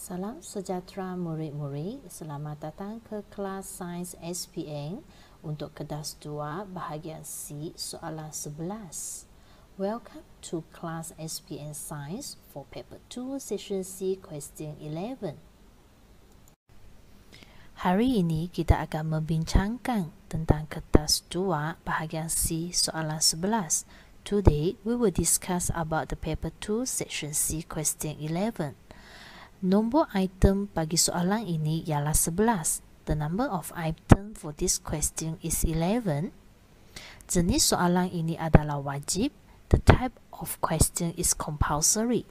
Salam sejahtera murid-murid. Selamat datang ke kelas Sains SPM untuk kedas 2 bahagian C soalan 11. Welcome to class SPM Science for paper 2 session C question 11. Hari ini kita akan membincangkan tentang kertas 2 bahagian C soalan 11. Today, we will discuss about the paper 2 section C question 11. Nombor item bagi soalan ini ialah 11. The number of item for this question is 11. Jenis soalan ini adalah wajib. The type of question is compulsory.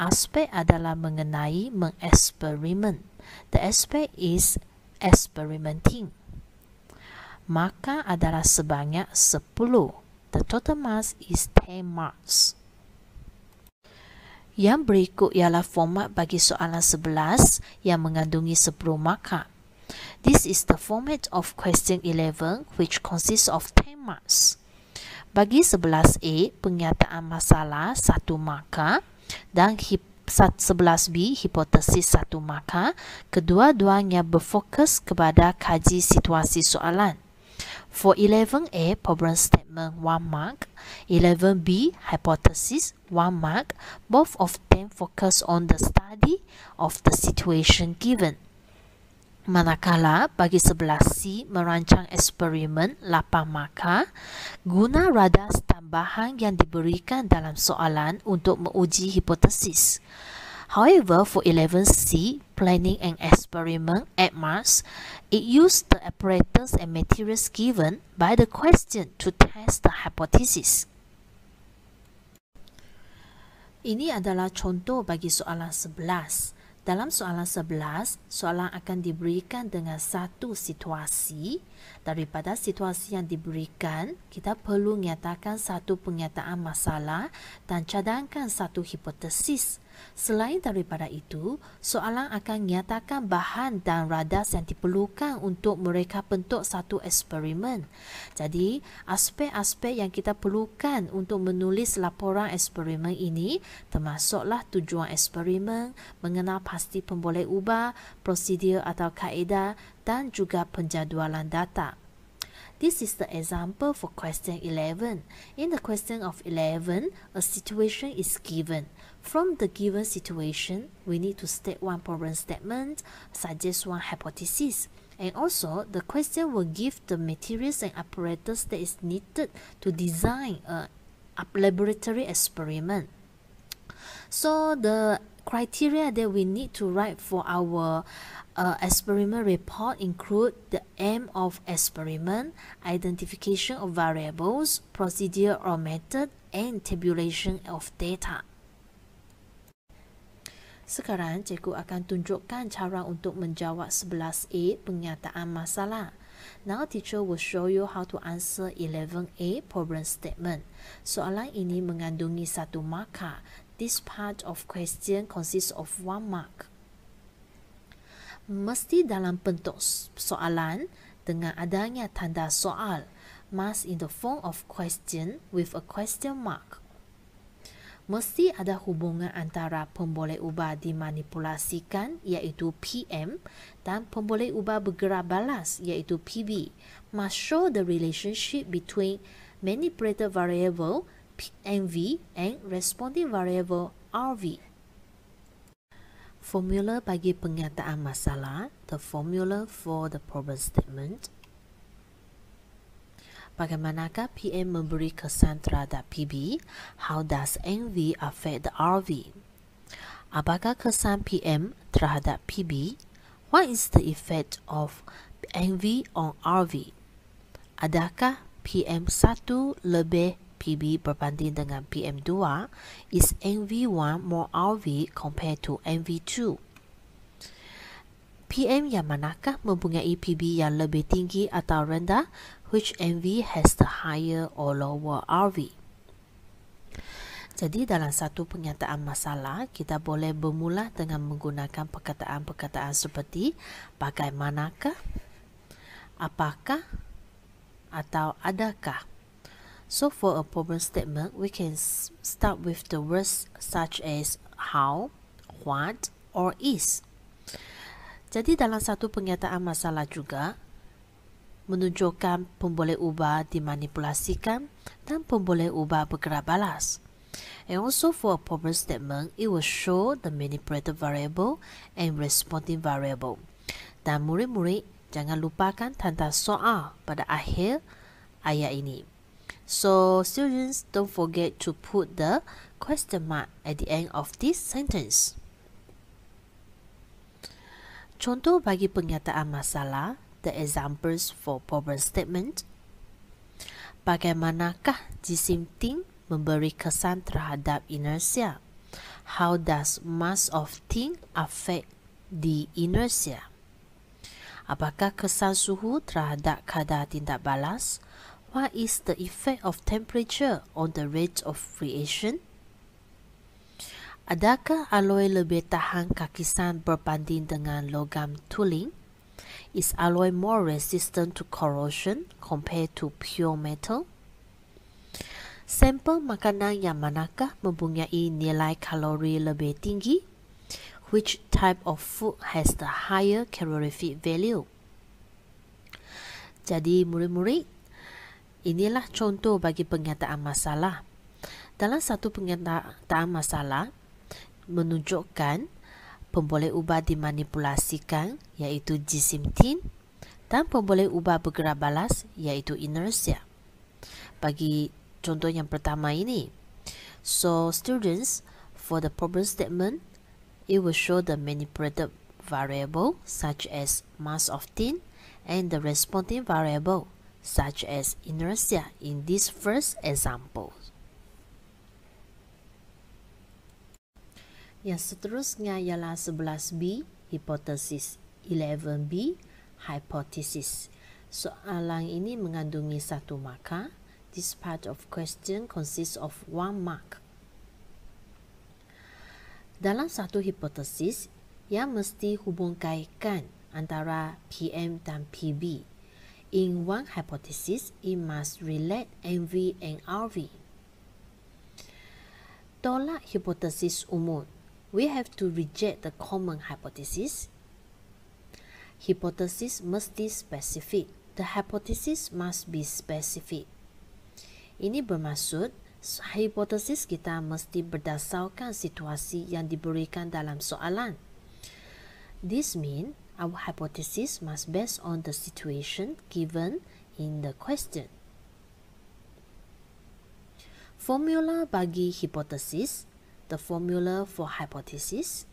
Aspek adalah mengenai mengeksperimen. The aspect is experimenting. Maka adalah sebanyak 10. The total mark is 10 marks. Yang berikut ialah format bagi soalan 11 yang mengandungi 10 markah. This is the format of question 11 which consists of 10 marks. Bagi 11A, pernyataan masalah 1 markah dan 11B, hipotesis 1 markah, kedua-duanya berfokus kepada kaji situasi soalan. For 11A, problem statement one mark. 11B, hypothesis one mark. Both of them focus on the study of the situation given. Manakala bagi 11C merancang eksperimen lapan markah, guna radar tambahan yang diberikan dalam soalan untuk menguji hipotesis. However, for 11C, planning an experiment at Mars, it used the apparatus and materials given by the question to test the hypothesis. Ini adalah contoh bagi soalan 11. Dalam soalan 11, soalan akan diberikan dengan satu situasi. Daripada situasi yang diberikan, kita perlu nyatakan satu pernyataan masalah dan cadangkan satu hipotesis. Selain daripada itu, soalan akan nyatakan bahan dan radas yang diperlukan untuk mereka bentuk satu eksperimen. Jadi, aspek-aspek yang kita perlukan untuk menulis laporan eksperimen ini termasuklah tujuan eksperimen, mengenal pasti pemboleh ubah, prosedur atau kaedah, dan juga penjadualan data. This is the example for question 11. In the question of 11, a situation is given. From the given situation, we need to state one problem statement, suggest one hypothesis. And also, the question will give the materials and apparatus that is needed to design a laboratory experiment. So, the criteria that we need to write for our uh, experiment report include the aim of experiment, identification of variables, procedure or method, and tabulation of data. Sekarang, cikgu akan tunjukkan cara untuk menjawab 11A pernyataan masalah. Now teacher will show you how to answer 11A problem statement. Soalan ini mengandungi satu markah this part of question consists of one mark. Mesti dalam bentuk soalan dengan adanya tanda soal must in the form of question with a question mark. Mesti ada hubungan antara pemboleh ubah dimanipulasikan iaitu PM dan pemboleh ubah bergerak balas iaitu PB must show the relationship between manipulated variable PNV and responding variable RV. Formula bagi pernyataan masalah, the formula for the problem statement. Bagaimanakah PM memberi kesan terhadap PB? How does NV affect the RV? Apakah kesan PM terhadap PB? What is the effect of NV on RV? Adakah PM1 lebih PB berbanding dengan PM2, ah, is NV1 more RV compared to NV2? PM yang manakah mempunyai PB yang lebih tinggi atau rendah? Which NV has the higher or lower RV? Jadi dalam satu penyataan masalah, kita boleh bermula dengan menggunakan perkataan-perkataan seperti bagaimanakah, apakah, atau adakah. So for a problem statement, we can start with the words such as how, what, or is. Jadi dalam satu pernyataan masalah juga, menunjukkan pemboleh ubah dimanipulasikan dan pemboleh ubah bergerak balas. And also for a problem statement, it will show the manipulated variable and responding variable. Dan murid-murid, jangan lupakan tanda soal pada akhir ayat ini. So students, don't forget to put the question mark at the end of this sentence. Contoh bagi pernyataan masalah, the examples for problem statement. Bagaimanakah jisim ting memberi kesan terhadap inersia? How does mass of thing affect the inertia? Apakah kesan suhu terhadap kadar tindak balas? What is the effect of temperature on the rate of reaction? Adakah alloy lebih tahan kakisan berbanding dengan logam tuling? Is alloy more resistant to corrosion compared to pure metal? Sample makanan yang manakah mempunyai nilai kalori lebih tinggi? Which type of food has the higher calorific value? Jadi murid-murid, Inilah contoh bagi pernyataan masalah. Dalam satu pernyataan masalah, menunjukkan pemboleh ubah dimanipulasikan iaitu jisim tin dan pemboleh ubah bergerak balas iaitu inersia. Bagi contoh yang pertama ini, so students, for the problem statement, it will show the manipulated variable such as mass of tin and the responding variable such as inertia in this first example. Yang seterusnya ialah 11B, hipotesis 11B, hypothesis. Soalan ini mengandungi satu markah. This part of question consists of one mark. Dalam satu hipotesis, yang mesti hubungkaitkan antara PM dan PB In one hypothesis, it must relate MV and RV. Tolak hipotesis umum. We have to reject the common hypothesis. Hypothesis must be specific. The hypothesis must be specific. Ini bermaksud hipotesis kita mesti berdasarkan situasi yang diberikan dalam soalan. This means Our hypothesis must base on the situation given in the question. Formula bagi hypothesis, the formula for hypothesis.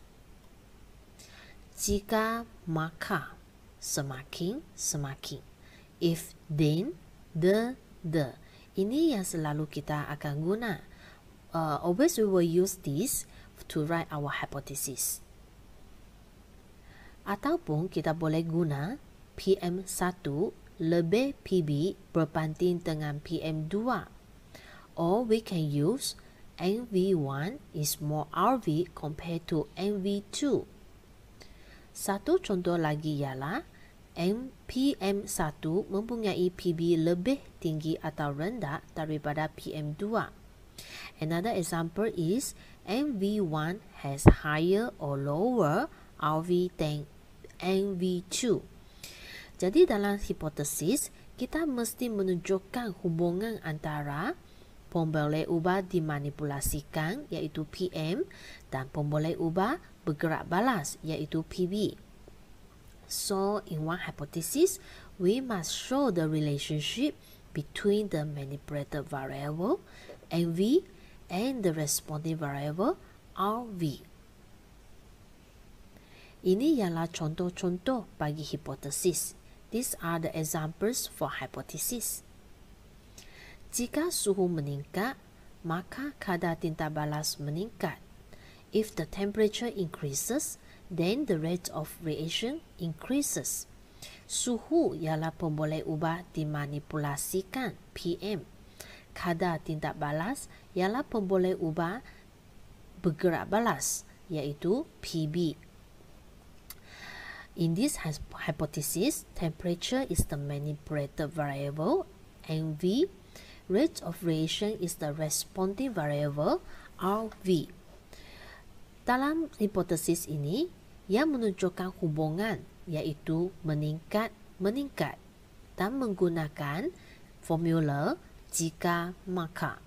Jika maka semakin semakin. If then the the. Ini yang selalu kita akan guna. Uh, always we will use this to write our hypothesis. ataupun kita boleh guna PM1 lebih PB berbanding dengan PM2. Or we can use NV1 is more RV compared to NV2. Satu contoh lagi ialah PM1 mempunyai PB lebih tinggi atau rendah daripada PM2. Another example is NV1 has higher or lower RV than NV2. Jadi dalam hipotesis, kita mesti menunjukkan hubungan antara pemboleh ubah dimanipulasikan iaitu PM dan pemboleh ubah bergerak balas iaitu PB. So, in one hypothesis, we must show the relationship between the manipulated variable NV and the responding variable RV. Ini ialah contoh-contoh bagi hipotesis. These are the examples for hypothesis. Jika suhu meningkat, maka kadar tinta balas meningkat. If the temperature increases, then the rate of reaction increases. Suhu ialah pemboleh ubah dimanipulasikan, PM. Kadar tinta balas ialah pemboleh ubah bergerak balas, iaitu PB In this hypothesis, temperature is the manipulated variable and V, rate of reaction is the responding variable RV. Dalam hipotesis ini, yang menunjukkan hubungan yaitu meningkat, meningkat dan menggunakan formula jika maka.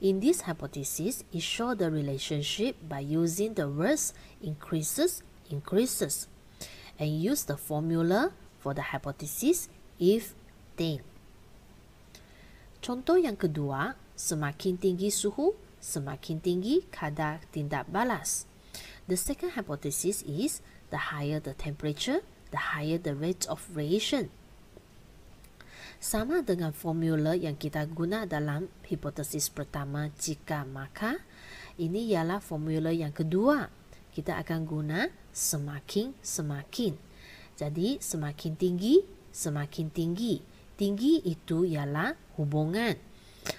In this hypothesis, it shows the relationship by using the words increases, increases and use the formula for the hypothesis if then. Contoh yang kedua, semakin tinggi suhu, semakin tinggi kadar tindak balas. The second hypothesis is the higher the temperature, the higher the rate of radiation. Sama dengan formula yang kita guna dalam hipotesis pertama jika maka, ini ialah formula yang kedua kita akan guna semakin semakin. Jadi semakin tinggi, semakin tinggi. Tinggi itu ialah hubungan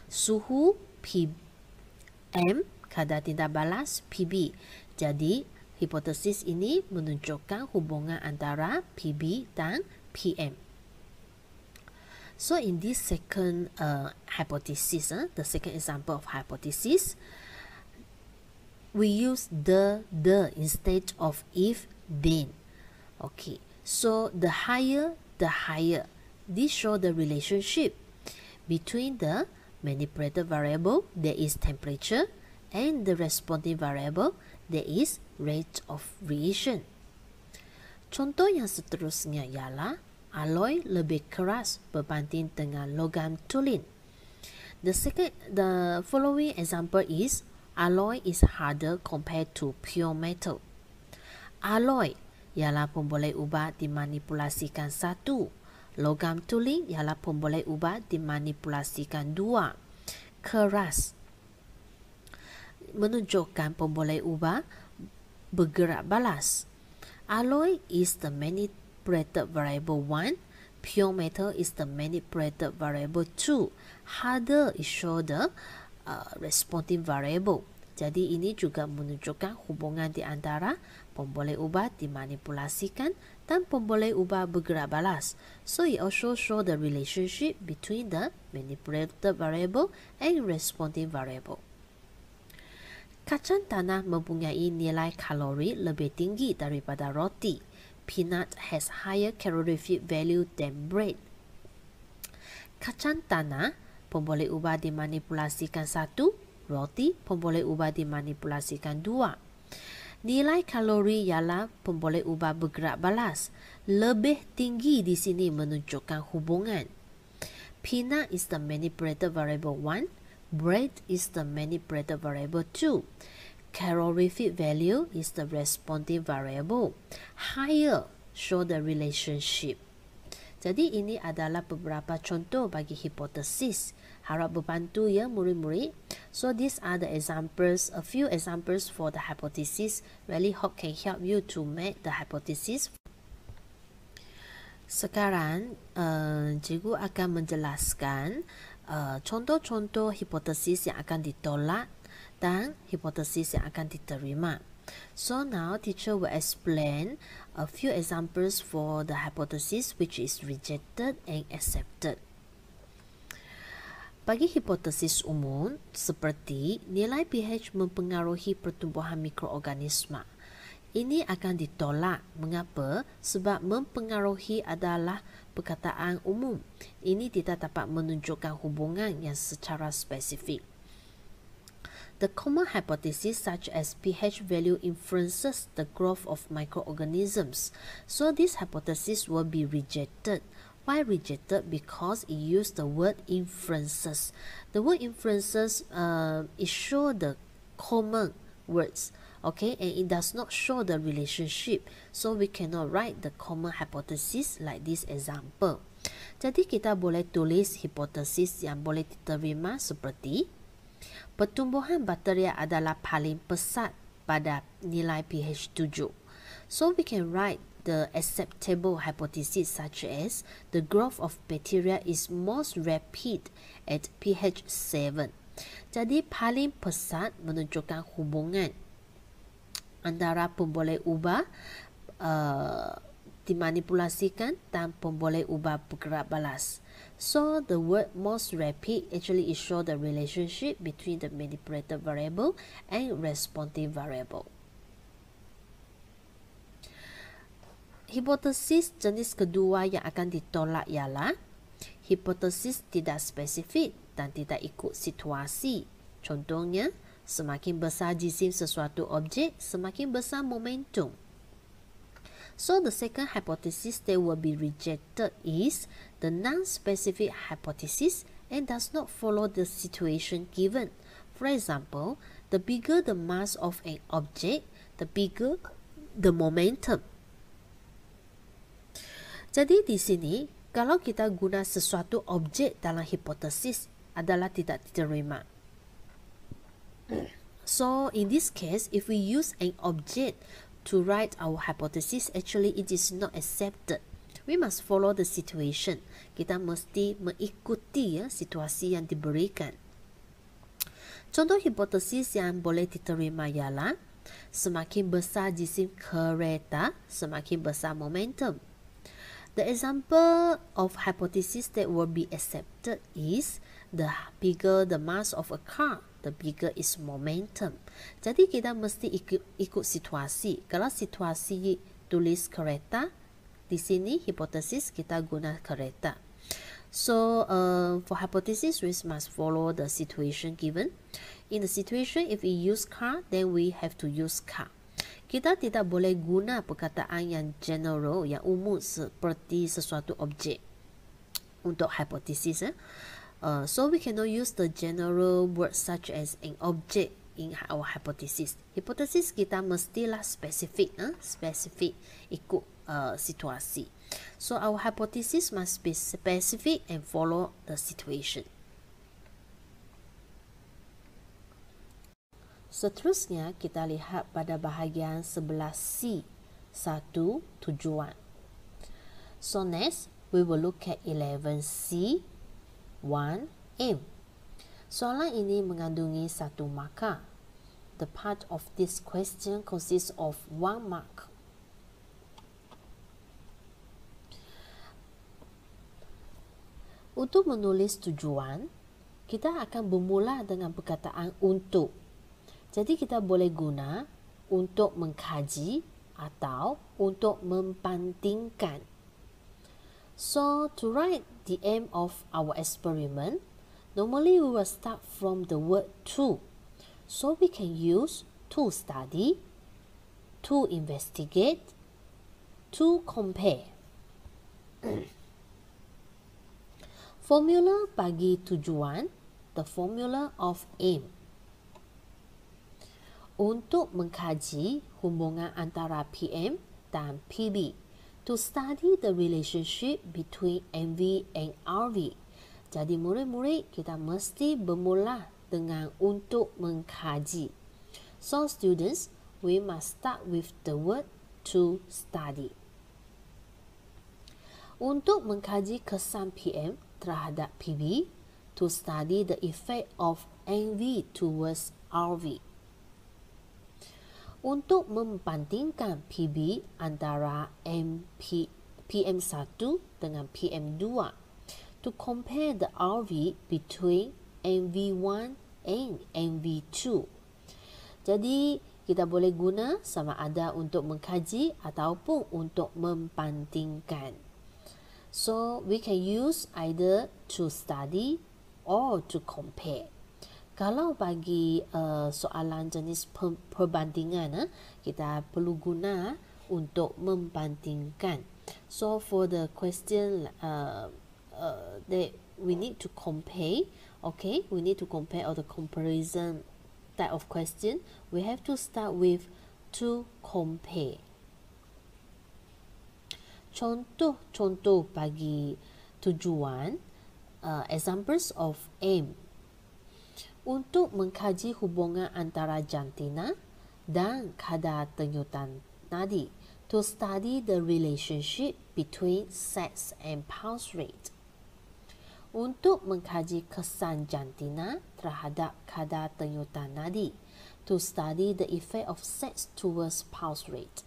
suhu PM kadar tindak balas PB. Jadi hipotesis ini menunjukkan hubungan antara PB dan PM. So in this second uh, hypothesis, uh, the second example of hypothesis, we use the the instead of if then okay so the higher the higher this show the relationship between the manipulated variable that is temperature and the responding variable that is rate of reaction contoh yang seterusnya ialah alloy lebih keras berbanding dengan logam tulen the second the following example is alloy is harder compared to pure metal. Alloy ialah pemboleh ubah dimanipulasikan satu. Logam tuling ialah pemboleh ubah dimanipulasikan dua. Keras menunjukkan pemboleh ubah bergerak balas. Alloy is the manipulated variable one. Pure metal is the manipulated variable two. Harder is shorter uh, responding variable. Jadi ini juga menunjukkan hubungan di antara pemboleh ubah dimanipulasikan dan pemboleh ubah bergerak balas. So it also show the relationship between the manipulated variable and responding variable. Kacang tanah mempunyai nilai kalori lebih tinggi daripada roti. Peanut has higher calorific value than bread. Kacang tanah pemboleh ubah dimanipulasikan satu, roti pemboleh ubah dimanipulasikan dua. Nilai kalori ialah pemboleh ubah bergerak balas. Lebih tinggi di sini menunjukkan hubungan. Pina is the manipulated variable one, Bread is the manipulated variable 2. Calorific value is the responding variable. Higher show the relationship. Jadi ini adalah beberapa contoh bagi hipotesis harap berbantu ya murid-murid. So these are the examples, a few examples for the hypothesis. Really hope can help you to make the hypothesis. Sekarang, uh, cikgu akan menjelaskan eh, contoh-contoh uh, hipotesis yang akan ditolak dan hipotesis yang akan diterima. So now teacher will explain a few examples for the hypothesis which is rejected and accepted. Bagi hipotesis umum seperti nilai pH mempengaruhi pertumbuhan mikroorganisma. Ini akan ditolak. Mengapa? Sebab mempengaruhi adalah perkataan umum. Ini tidak dapat menunjukkan hubungan yang secara spesifik. The common hypothesis such as pH value influences the growth of microorganisms. So this hypothesis will be rejected why rejected because it used the word inferences the word inferences uh, it show the common words okay and it does not show the relationship so we cannot write the common hypothesis like this example jadi kita boleh tulis hipotesis yang boleh diterima seperti pertumbuhan bakteria adalah paling pesat pada nilai pH 7 so we can write the acceptable hypothesis, such as the growth of bacteria is most rapid at pH 7. Jadi paling pesat menunjukkan hubungan antara pemboleh ubah uh, dimanipulasikan dan pemboleh ubah bergerak balas. So the word most rapid actually is show the relationship between the manipulated variable and responding variable. hipotesis jenis kedua yang akan ditolak ialah hipotesis tidak spesifik dan tidak ikut situasi. Contohnya, semakin besar jisim sesuatu objek, semakin besar momentum. So the second hypothesis that will be rejected is the non-specific hypothesis and does not follow the situation given. For example, the bigger the mass of an object, the bigger the momentum. Jadi di sini, kalau kita guna sesuatu objek dalam hipotesis adalah tidak diterima. So, in this case, if we use an object to write our hypothesis, actually it is not accepted. We must follow the situation. Kita mesti mengikuti ya, situasi yang diberikan. Contoh hipotesis yang boleh diterima ialah semakin besar jisim kereta, semakin besar momentum. The example of hypothesis that will be accepted is the bigger the mass of a car, the bigger its momentum. Jadi kita mesti ikut, ikut situasi. Kalau situasi tulis kereta, di sini hipotesis kita guna kereta. So uh, for hypothesis, we must follow the situation given. In the situation, if we use car, then we have to use car. kita tidak boleh guna perkataan yang general yang umum seperti sesuatu objek untuk hipotesis eh? uh, so we cannot use the general word such as an object in our hypothesis hipotesis kita mestilah spesifik. eh? specific ikut uh, situasi so our hypothesis must be specific and follow the situation Seterusnya kita lihat pada bahagian sebelah C satu tujuan. So next we will look at 11C 1 aim. Soalan ini mengandungi satu markah. The part of this question consists of one mark. Untuk menulis tujuan, kita akan bermula dengan perkataan untuk. Jadi kita boleh guna untuk mengkaji atau untuk mempantingkan. So to write the aim of our experiment, normally we will start from the word to. So we can use to study, to investigate, to compare. formula bagi tujuan, the formula of aim untuk mengkaji hubungan antara PM dan PB to study the relationship between MV and RV. Jadi murid-murid kita mesti bermula dengan untuk mengkaji. So students, we must start with the word to study. Untuk mengkaji kesan PM terhadap PB, to study the effect of NV towards RV untuk membandingkan PB antara MP, PM1 dengan PM2. To compare the RV between MV1 and MV2. Jadi kita boleh guna sama ada untuk mengkaji ataupun untuk membandingkan. So we can use either to study or to compare kalau bagi uh, soalan jenis per- perbandingan uh, kita perlu guna untuk membandingkan so for the question uh, uh, that we need to compare okay we need to compare or the comparison type of question we have to start with to compare contoh contoh bagi tujuan uh, examples of aim untuk mengkaji hubungan antara jantina dan kadar tenyutan nadi to study the relationship between sex and pulse rate. Untuk mengkaji kesan jantina terhadap kadar tenyutan nadi to study the effect of sex towards pulse rate.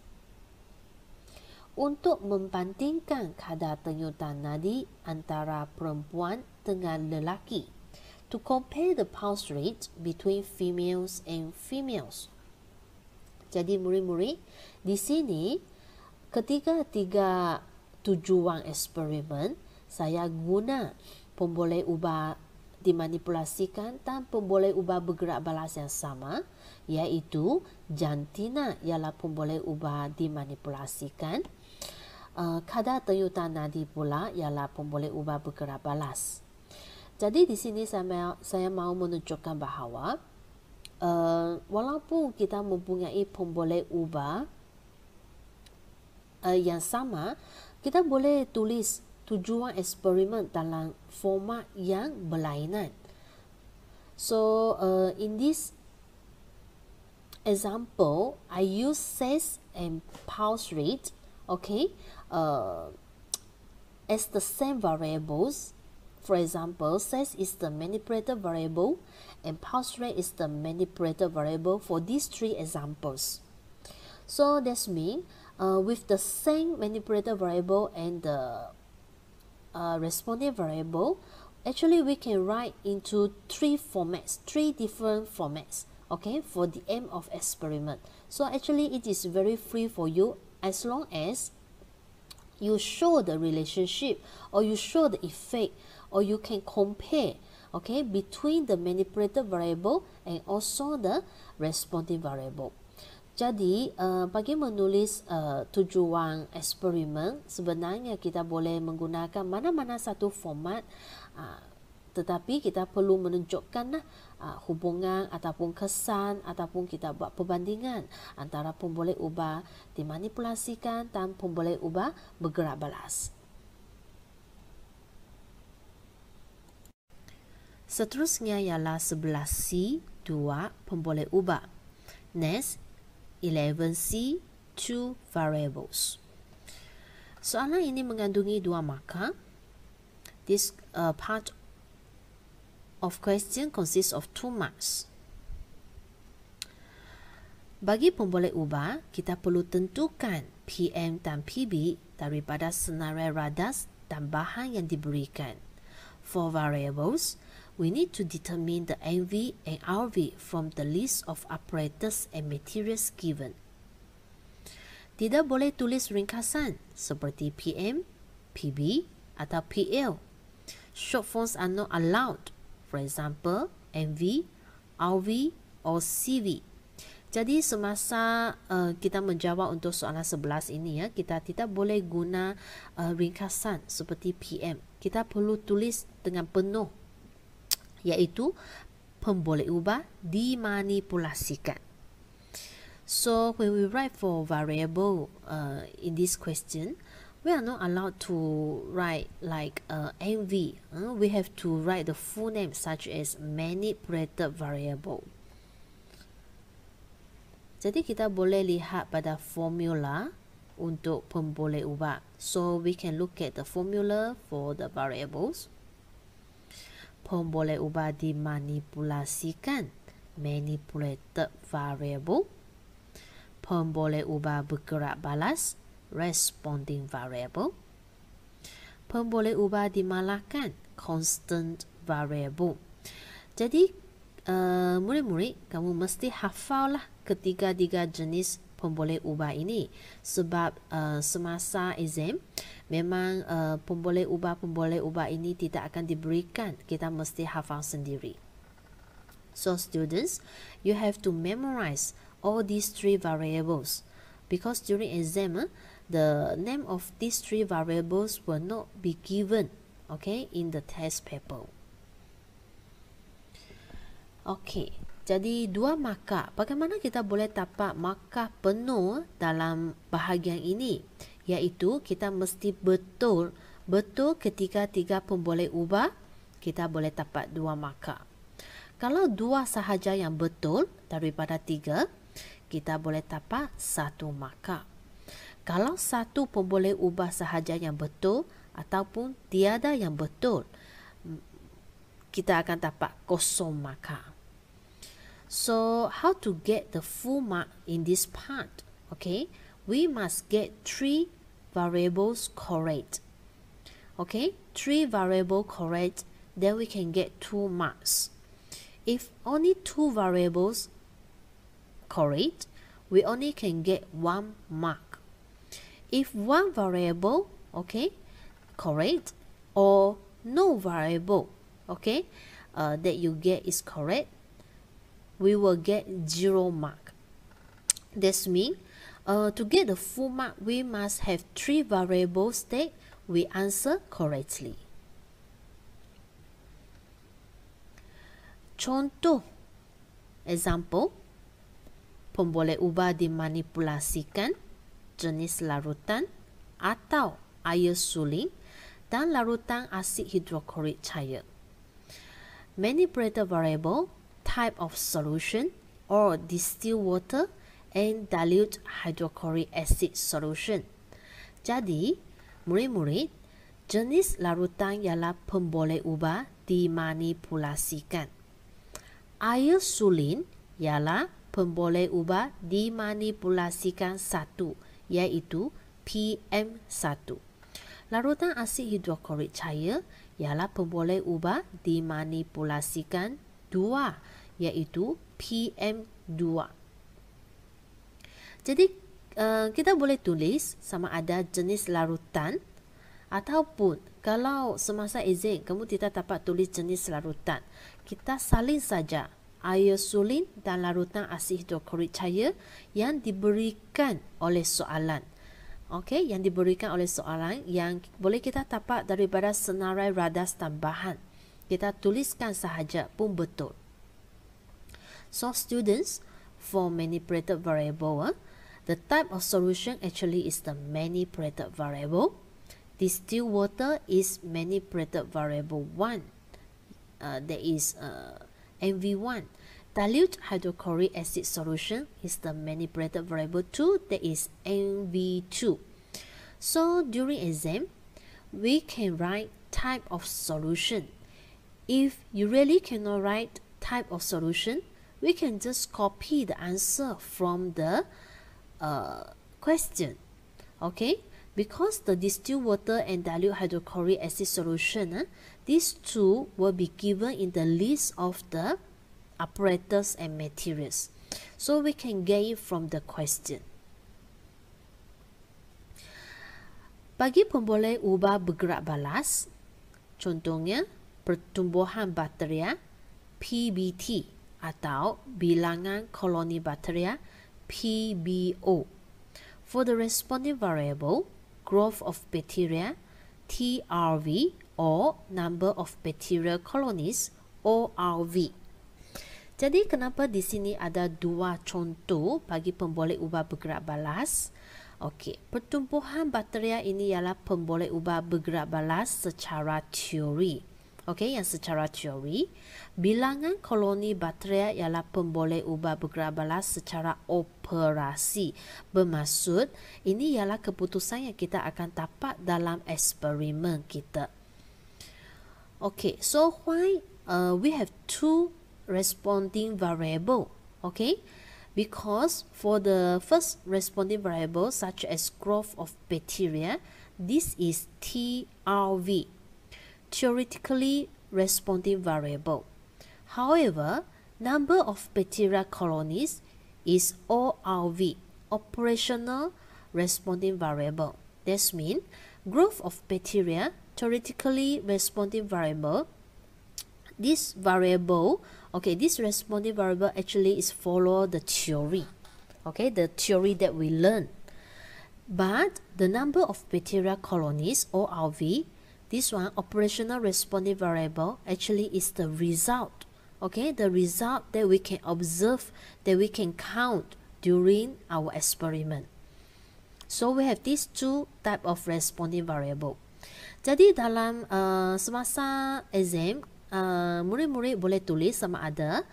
Untuk membandingkan kadar tenyutan nadi antara perempuan dengan lelaki to compare the pulse rate between females and females. Jadi muri-muri, di sini ketiga-tiga tujuan eksperimen saya guna pemboleh ubah dimanipulasikan dan pemboleh ubah bergerak balas yang sama iaitu jantina ialah pemboleh ubah dimanipulasikan uh, kadar denyutan nadi pula ialah pemboleh ubah bergerak balas jadi di sini saya saya mau menunjukkan bahawa uh, walaupun kita mempunyai pemboleh ubah eh, uh, yang sama, kita boleh tulis tujuan eksperimen dalam format yang berlainan. So uh, in this example, I use says and pulse rate, okay, uh, as the same variables For example, size is the manipulator variable and pulse rate is the manipulator variable for these three examples. So that's mean uh, with the same manipulator variable and the uh, respondent variable, actually we can write into three formats, three different formats, okay, for the aim of experiment. So actually it is very free for you as long as you show the relationship or you show the effect or you can compare okay between the manipulated variable and also the responding variable jadi uh, bagi menulis uh, tujuan eksperimen sebenarnya kita boleh menggunakan mana-mana satu format uh, tetapi kita perlu menunjukkan uh, ah, hubungan ataupun kesan ataupun kita buat perbandingan antara pemboleh ubah dimanipulasikan dan pemboleh ubah bergerak balas. Seterusnya ialah 11C, 2 pemboleh ubah. Next, 11C, 2 variables. Soalan ini mengandungi dua maka, This uh, part of question consists of two marks. Bagi pemboleh ubah, kita perlu tentukan PM dan PB daripada senarai radas dan bahan yang diberikan. For variables, we need to determine the NV and RV from the list of operators and materials given. Tidak boleh tulis ringkasan seperti PM, PB atau PL. Short forms are not allowed. For example, NV, RV or CV. Jadi semasa uh, kita menjawab untuk soalan 11 ini ya, kita tidak boleh guna uh, ringkasan seperti PM. Kita perlu tulis dengan penuh iaitu pemboleh ubah dimanipulasikan. So when we write for variable uh, in this question, we are not allowed to write like uh, MV. Uh, we have to write the full name such as manipulated variable. Jadi kita boleh lihat pada formula untuk pemboleh ubah. So we can look at the formula for the variables pun boleh ubah dimanipulasikan manipulated variable pun boleh ubah bergerak balas responding variable pun boleh ubah dimalahkan constant variable jadi uh, murid-murid kamu mesti hafal lah ketiga-tiga jenis pemboleh ubah ini sebab uh, semasa exam memang uh, pemboleh ubah pemboleh ubah ini tidak akan diberikan kita mesti hafal sendiri so students you have to memorize all these three variables because during exam uh, the name of these three variables will not be given okay in the test paper okay jadi dua maka, bagaimana kita boleh dapat maka penuh dalam bahagian ini? Yaitu kita mesti betul, betul ketika tiga pun boleh ubah, kita boleh dapat dua maka. Kalau dua sahaja yang betul daripada tiga, kita boleh dapat satu maka. Kalau satu pun boleh ubah sahaja yang betul ataupun tiada yang betul, kita akan dapat kosong maka. So how to get the full mark in this part? Okay, we must get three variables correct. Okay, three variable correct, then we can get two marks. If only two variables correct, we only can get one mark. If one variable, okay, correct, or no variable, okay, uh, that you get is correct, we will get zero mark. This mean, uh, to get the full mark, we must have three variables that we answer correctly. Contoh, example, pemboleh boleh ubah dimanipulasikan jenis larutan atau air suling dan larutan asid hidroklorik cair. Manipulator variable type of solution or distilled water and dilute hydrochloric acid solution. Jadi, murid-murid, jenis larutan ialah pemboleh ubah dimanipulasikan. Air sulin ialah pemboleh ubah dimanipulasikan satu iaitu PM1. Larutan asid hidroklorik cair ialah pemboleh ubah dimanipulasikan dua iaitu iaitu PM2. Jadi uh, kita boleh tulis sama ada jenis larutan ataupun kalau semasa izin kamu tidak dapat tulis jenis larutan, kita salin saja air sulin dan larutan asid hidroklorik cair yang diberikan oleh soalan. Okey, yang diberikan oleh soalan yang boleh kita tapak daripada senarai radas tambahan. Kita tuliskan sahaja pun betul. So students, for manipulated variable, uh, the type of solution actually is the manipulated variable. Distilled water is manipulated variable 1. Uh, that is uh, MV1. Dilute hydrochloric acid solution is the manipulated variable 2. That is MV2. So during exam, we can write type of solution. If you really cannot write type of solution, we can just copy the answer from the uh, question. Okay, because the distilled water and dilute hydrochloric acid solution, eh, these two will be given in the list of the apparatus and materials. So we can get it from the question. Bagi pemboleh ubah bergerak balas, contohnya pertumbuhan bakteria PBT atau bilangan koloni bakteria PBO. For the responding variable, growth of bacteria TRV or number of bacterial colonies ORV. Jadi kenapa di sini ada dua contoh bagi pemboleh ubah bergerak balas? Okey, pertumbuhan bakteria ini ialah pemboleh ubah bergerak balas secara teori. Okey, yang secara teori, bilangan koloni bakteria ialah pemboleh ubah bergerak balas secara operasi. Bermaksud, ini ialah keputusan yang kita akan dapat dalam eksperimen kita. Okey, so why uh, we have two responding variable? Okey, because for the first responding variable such as growth of bacteria, this is TRV, theoretically responding variable. However, number of bacteria colonies is ORV, operational responding variable. This means growth of bacteria, theoretically responding variable. This variable, okay, this responding variable actually is follow the theory, okay, the theory that we learn. But the number of bacteria colonies, ORV, this one operational responding variable actually is the result okay the result that we can observe that we can count during our experiment so we have these two type of responding variable jadi dalam uh, semasa exam uh, murid-murid uh, boleh tulis sama ada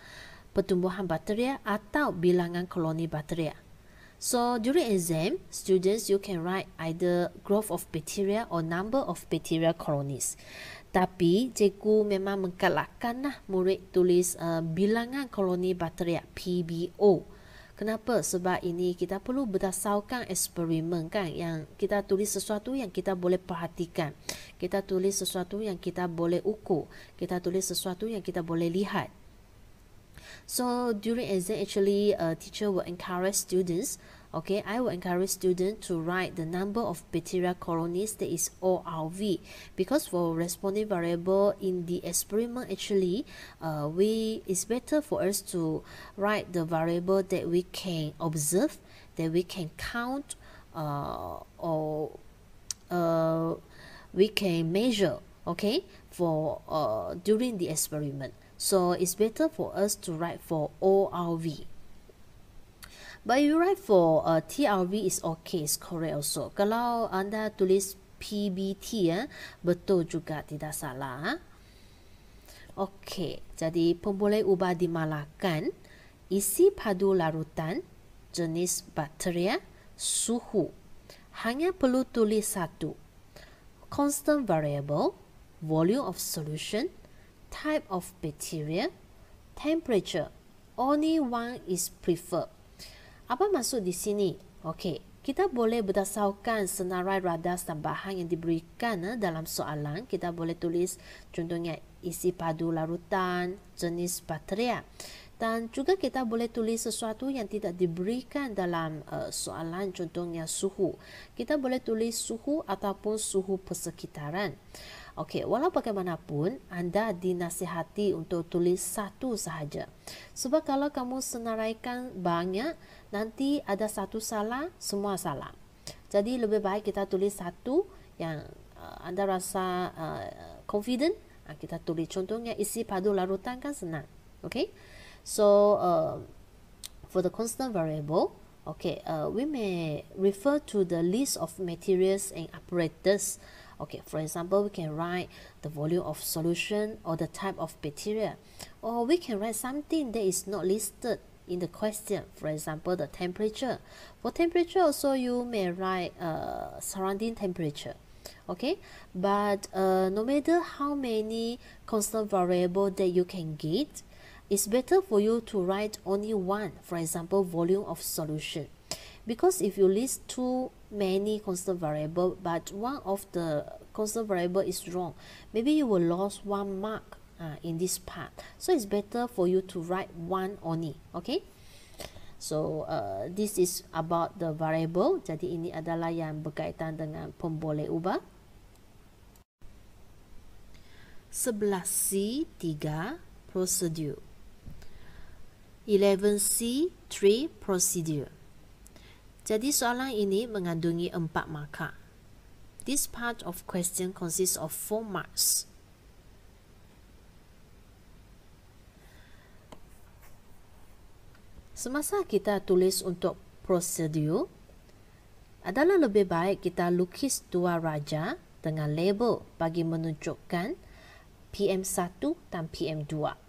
pertumbuhan bakteria atau bilangan koloni bakteria So during exam, students, you can write either growth of bacteria or number of bacteria colonies. Tapi cikgu memang menggalakkan lah murid tulis uh, bilangan koloni bakteria PBO. Kenapa? Sebab ini kita perlu berdasarkan eksperimen kan yang kita tulis sesuatu yang kita boleh perhatikan. Kita tulis sesuatu yang kita boleh ukur. Kita tulis sesuatu yang kita boleh lihat. So during exam, actually, a teacher will encourage students. Okay, I will encourage students to write the number of bacteria colonies that is ORV because for responding variable in the experiment actually, uh, we it's better for us to write the variable that we can observe, that we can count, uh, or uh, we can measure okay for uh, during the experiment So it's better for us to write for ORV. But if you write for uh, TRV, is okay, it's correct also. Kalau anda tulis PBT, eh, betul juga, tidak salah. Eh. Okay, jadi pemboleh ubah di Malakan, isi padu larutan, jenis bakteria, eh, suhu. Hanya perlu tulis satu. Constant variable, volume of solution, type of bacteria, temperature, only one is preferred. Apa maksud di sini? Okay, kita boleh berdasarkan senarai radas tambahan yang diberikan eh, dalam soalan, kita boleh tulis contohnya isi padu larutan, jenis bakteria. Dan juga kita boleh tulis sesuatu yang tidak diberikan dalam uh, soalan contohnya suhu. Kita boleh tulis suhu ataupun suhu persekitaran. Okey, walau bagaimanapun, anda dinasihati untuk tulis satu sahaja. Sebab kalau kamu senaraikan banyak, nanti ada satu salah, semua salah. Jadi lebih baik kita tulis satu yang uh, anda rasa uh, confident, uh, kita tulis contohnya isi padu larutan kan senang. Okey. So uh, for the constant variable, okay, uh, we may refer to the list of materials and apparatus. okay for example we can write the volume of solution or the type of bacteria or we can write something that is not listed in the question for example the temperature for temperature also you may write uh, surrounding temperature okay but uh, no matter how many constant variable that you can get it's better for you to write only one for example volume of solution because if you list too many constant variable but one of the constant variable is wrong maybe you will lose one mark uh, in this part so it's better for you to write one only okay so uh, this is about the variable jadi ini adalah yang berkaitan dengan pemboleh ubah 11C 3 procedure 11C 3 procedure Jadi soalan ini mengandungi empat markah. This part of question consists of four marks. Semasa kita tulis untuk prosedur, adalah lebih baik kita lukis dua raja dengan label bagi menunjukkan PM1 dan PM2.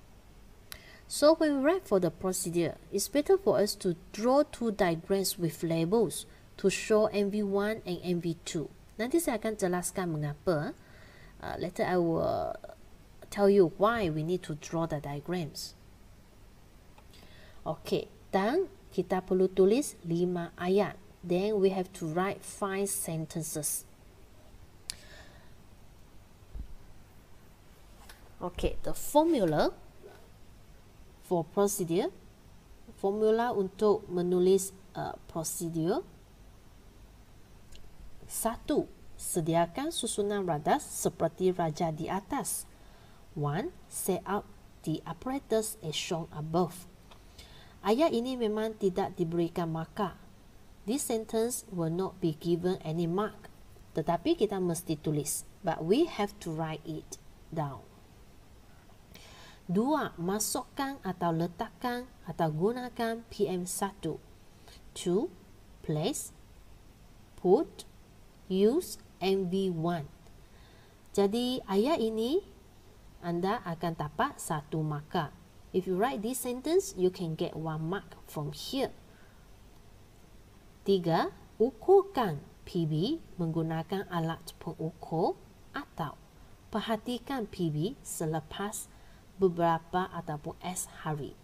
So when we write for the procedure, it's better for us to draw two diagrams with labels to show MV1 and MV2. Nanti saya akan jelaskan mengapa. Eh. Uh, later I will uh, tell you why we need to draw the diagrams. Okay, dan kita perlu tulis lima ayat. Then we have to write five sentences. Okay, the formula for procedure formula untuk menulis uh, procedure satu sediakan susunan radas seperti raja di atas one set up the apparatus as shown above ayat ini memang tidak diberikan marka. this sentence will not be given any mark tetapi kita mesti tulis but we have to write it down Dua, masukkan atau letakkan atau gunakan PM1. Two, place, put, use mv one Jadi ayat ini anda akan dapat satu markah. If you write this sentence, you can get one mark from here. Tiga, ukurkan PB menggunakan alat pengukur atau perhatikan PB selepas beberapa ataupun s hari.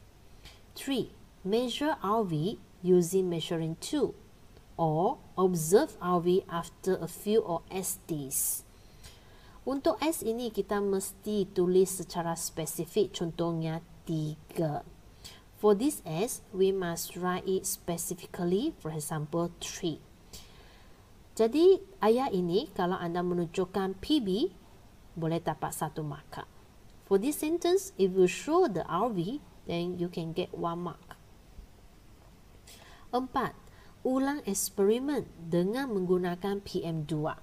Three Measure RV using measuring tool or observe RV after a few or s days. Untuk s ini kita mesti tulis secara spesifik contohnya tiga. For this S, we must write it specifically, for example, three. Jadi, ayat ini kalau anda menunjukkan PB, boleh dapat satu markah. For this sentence, if you show the RV, then you can get one mark. Empat, ulang eksperimen dengan menggunakan PM2.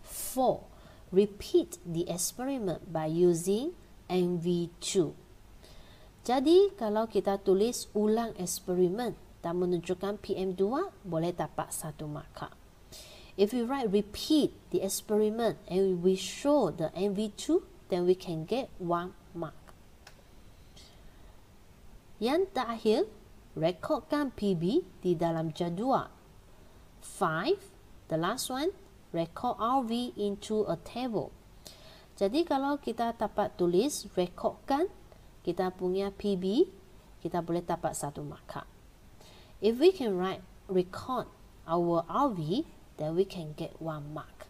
Four, repeat the experiment by using MV2. Jadi, kalau kita tulis ulang eksperimen dan menunjukkan PM2, boleh dapat satu markah. If we write repeat the experiment and we show the MV2, then we can get one mark. Yang terakhir, rekodkan PB di dalam jadual. Five, the last one, record RV into a table. Jadi kalau kita dapat tulis rekodkan kita punya PB, kita boleh dapat satu markah. If we can write record our RV, then we can get one mark.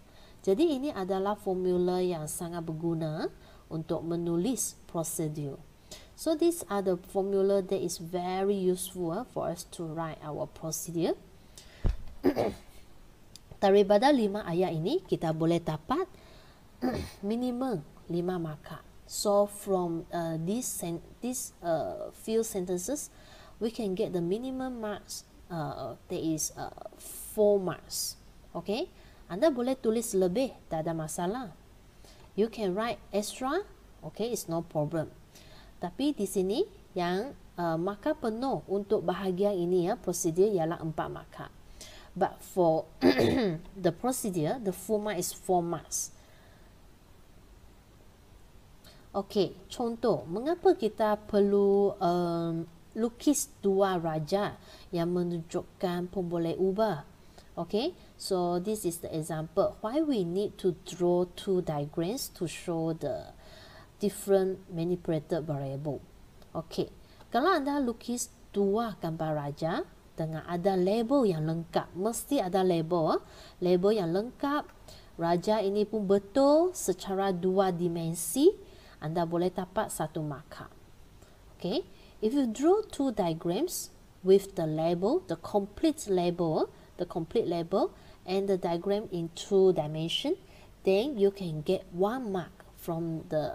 Jadi ini adalah formula yang sangat berguna untuk menulis prosedur. So these are the formula that is very useful eh, for us to write our procedure. Daripada lima ayat ini kita boleh dapat minimum lima markah. So from uh, this this uh, few sentences we can get the minimum marks uh, that is 4 uh, marks. Okay? Anda boleh tulis lebih, tak ada masalah. You can write extra, okay, it's no problem. Tapi di sini yang uh, markah penuh untuk bahagian ini ya, prosedur ialah empat markah. But for the procedure, the full mark is four marks. Okay, contoh, mengapa kita perlu um, lukis dua raja yang menunjukkan pemboleh ubah? Okay, so this is the example why we need to draw two diagrams to show the different manipulated variable. Okay, kalau anda lukis dua gambar raja dengan ada label yang lengkap, mesti ada label, eh? label yang lengkap, raja ini pun betul secara dua dimensi, anda boleh dapat satu markah. Okay, if you draw two diagrams with the label, the complete label, the complete label and the diagram in two dimension then you can get one mark from the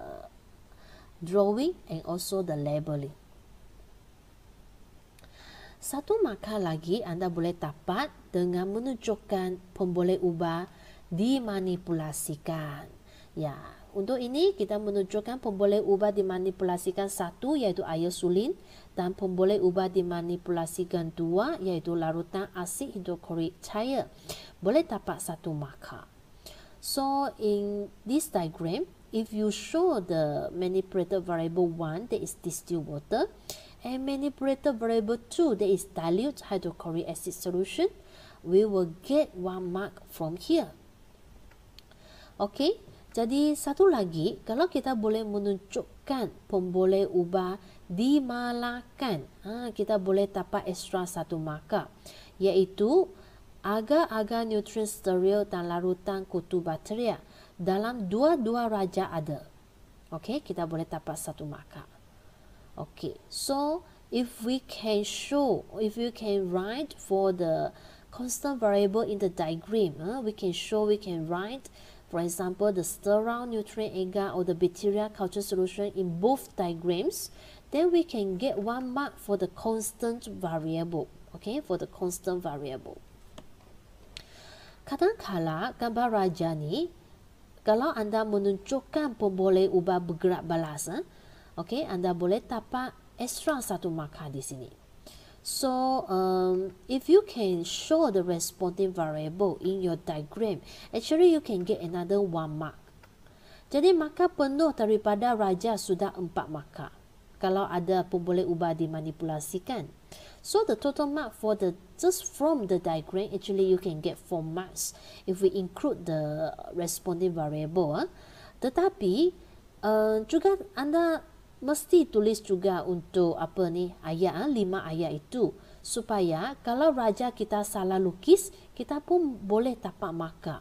drawing and also the labeling satu markah lagi anda boleh dapat dengan menunjukkan pemboleh ubah dimanipulasikan ya yeah. Untuk ini, kita menunjukkan pemboleh ubah dimanipulasikan satu iaitu air sulin dan pemboleh ubah dimanipulasikan dua iaitu larutan asid hidroklorik cair. Boleh dapat satu maka. So, in this diagram, if you show the manipulated variable 1, that is distilled water, and manipulated variable 2, that is dilute hydrochloric acid solution, we will get one mark from here. Okay, jadi satu lagi, kalau kita boleh menunjukkan pemboleh ubah dimalakan, ha, kita boleh tapak ekstra satu maka, iaitu agak-agak nutrien steril dan larutan kutu bakteria dalam dua-dua raja ada. okay kita boleh tapak satu maka, okay. so if we can show, if you can write for the constant variable in the diagram, uh, we can show, we can write For example, the sterile nutrient agar or the bacteria culture solution in both diagrams, then we can get one mark for the constant variable. Okay, for the constant variable. Kadangkala gambar raja ni, kalau anda menunjukkan boleh ubah bergerak balasan, eh, okay, anda boleh tapak extra satu markah di sini. So um, if you can show the responding variable in your diagram, actually you can get another one mark. Jadi markah penuh daripada raja sudah empat markah. Kalau ada pun boleh ubah dimanipulasikan. So the total mark for the just from the diagram, actually you can get four marks if we include the responding variable. Ah. Tetapi uh, juga anda mesti tulis juga untuk apa ni ayat ah, lima ayat itu supaya kalau raja kita salah lukis kita pun boleh tapak maka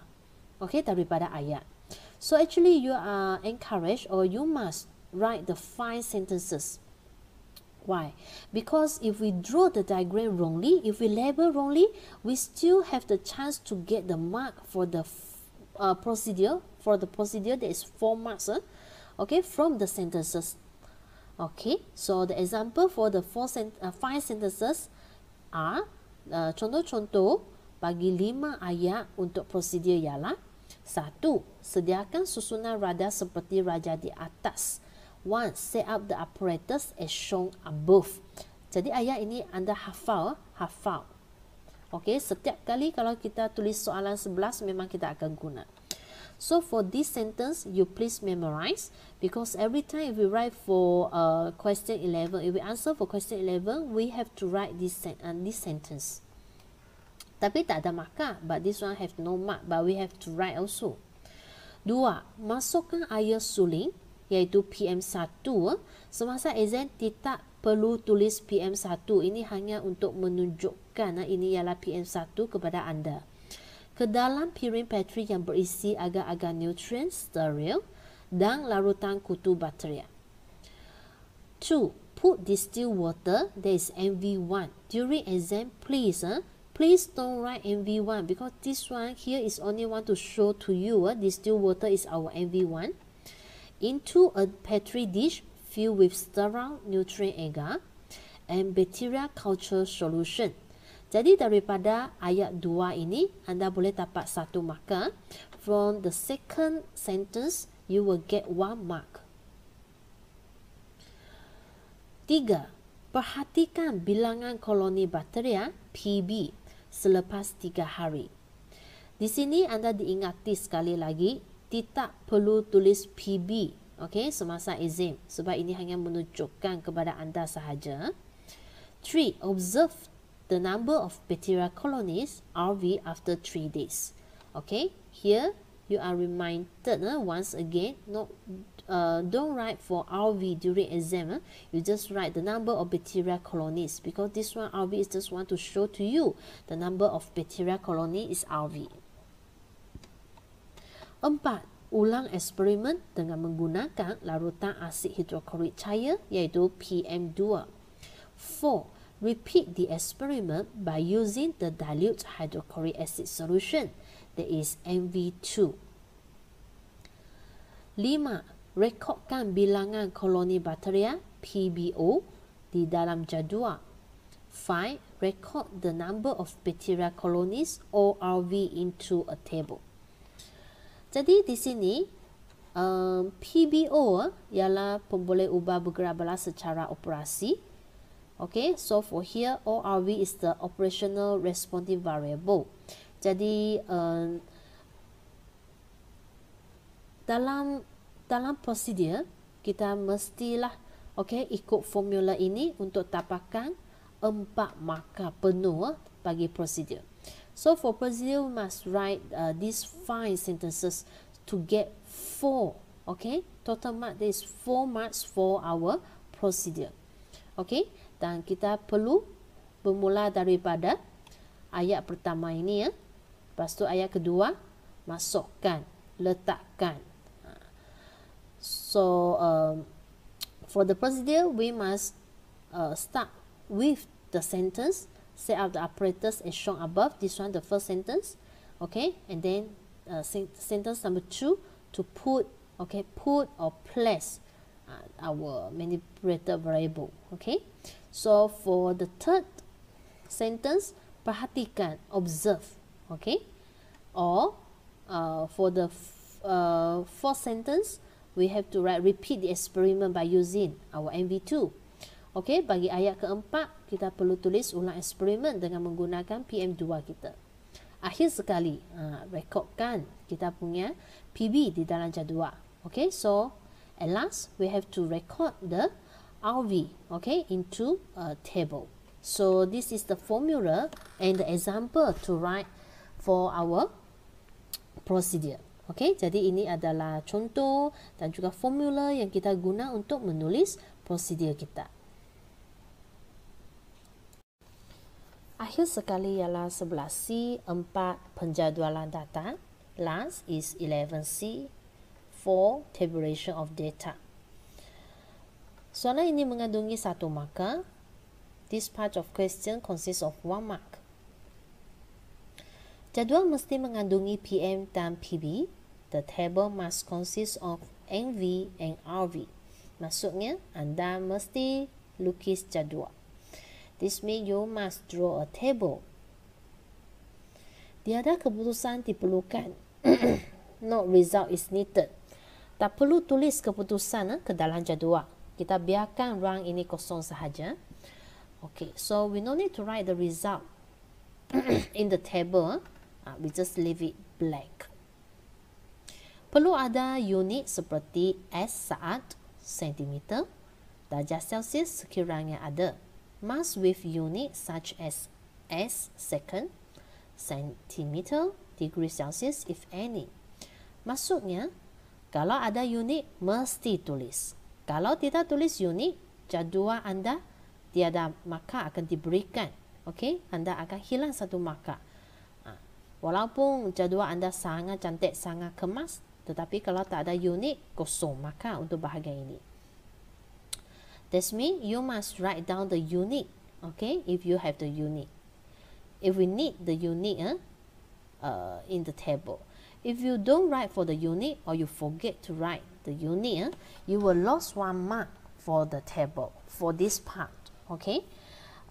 okey daripada ayat so actually you are encouraged or you must write the five sentences why because if we draw the diagram wrongly if we label wrongly we still have the chance to get the mark for the uh, procedure for the procedure that is four marks eh? okay from the sentences Okay, so the example for the four sen uh, five sentences are uh, contoh-contoh uh, bagi lima ayat untuk prosedur ialah satu, sediakan susunan radar seperti raja di atas. One, set up the apparatus as shown above. Jadi ayat ini anda hafal, hafal. Okay, setiap kali kalau kita tulis soalan sebelas memang kita akan guna. So for this sentence, you please memorize because every time if we write for uh, question eleven, if we answer for question eleven, we have to write this, and uh, this sentence. Tapi tak ada markah, but this one have no mark, but we have to write also. Dua, masukkan air suling, yaitu pm satu. Semasa exam, tidak perlu tulis pm satu. Ini hanya untuk menunjukkan eh, ini ialah pm satu kepada anda ke dalam piring petri yang berisi agar-agar nutrien steril dan larutan kutu bakteria. 2. Put distilled water, that is MV1. During exam, please, eh, please don't write MV1 because this one here is only want to show to you eh, distilled water is our MV1. Into a petri dish filled with sterile nutrient agar and bacteria culture solution. Jadi daripada ayat dua ini anda boleh dapat satu markah. From the second sentence you will get one mark. Tiga, perhatikan bilangan koloni bakteria PB selepas tiga hari. Di sini anda diingati sekali lagi tidak perlu tulis PB okay, semasa exam sebab ini hanya menunjukkan kepada anda sahaja. Three, Observe the number of bacteria colonies RV after 3 days. Okay, here you are reminded uh, once again, not, uh, don't write for RV during exam. Uh, you just write the number of bacteria colonies because this one RV is just want to show to you the number of bacteria colony is RV. Empat, ulang eksperimen dengan menggunakan larutan asid hidroklorik cair iaitu PM2. Four, repeat the experiment by using the dilute hydrochloric acid solution, that is MV2. Lima, Rekodkan bilangan koloni bakteria PBO di dalam jadual. Five, Record the number of bacteria colonies or RV into a table. Jadi di sini um, PBO ah, ialah pemboleh ubah bergerak belas secara operasi. Okay, so for here, ORV is the operational responding variable. Jadi, um, dalam dalam prosedur kita mestilah okay ikut formula ini untuk tapakan empat markah penuh eh, bagi prosedur. So for prosedur, we must write uh, these five sentences to get four. Okay, total mark there is four marks for our prosedur. Okay dan kita perlu bermula daripada ayat pertama ini ya. Lepas tu ayat kedua masukkan, letakkan. Ha. So um, for the procedure we must uh, start with the sentence, set up the apparatus as shown above. This one the first sentence, okay, and then uh, sentence number two to put okay put or place uh, our manipulator variable okay So for the third sentence, perhatikan, observe, okay? Or uh, for the uh, fourth sentence, we have to write repeat the experiment by using our MV2. Okay, bagi ayat keempat, kita perlu tulis ulang eksperimen dengan menggunakan PM2 kita. Akhir sekali, uh, rekodkan kita punya PB di dalam jadual. Okay, so at last, we have to record the RV okay into a table so this is the formula and the example to write for our procedure okay jadi ini adalah contoh dan juga formula yang kita guna untuk menulis prosedur kita akhir sekali ialah 11C 4 penjadualan data last is 11C 4 tabulation of data Soalan ini mengandungi satu marka. This part of question consists of one mark. Jadual mesti mengandungi PM dan PB. The table must consist of NV and RV. Maksudnya, anda mesti lukis jadual. This means you must draw a table. Tiada keputusan diperlukan. Not result is needed. Tak perlu tulis keputusan eh, ke dalam jadual kita biarkan ruang ini kosong sahaja. Okay, so we no need to write the result in the table. Uh, we just leave it blank. Perlu ada unit seperti S saat, sentimeter, darjah Celsius sekiranya ada. Must with unit such as S second, centimeter, degree Celsius if any. Maksudnya, kalau ada unit, mesti tulis. Kalau tidak tulis unit, jadual anda tiada markah akan diberikan. Okey, anda akan hilang satu markah. Ha. Walaupun jadual anda sangat cantik, sangat kemas, tetapi kalau tak ada unit, kosong markah untuk bahagian ini. This mean you must write down the unit, okay? If you have the unit, if we need the unit, ah in the table. If you don't write for the unit or you forget to write, the unit, eh, you will lose one mark for the table, for this part, okay?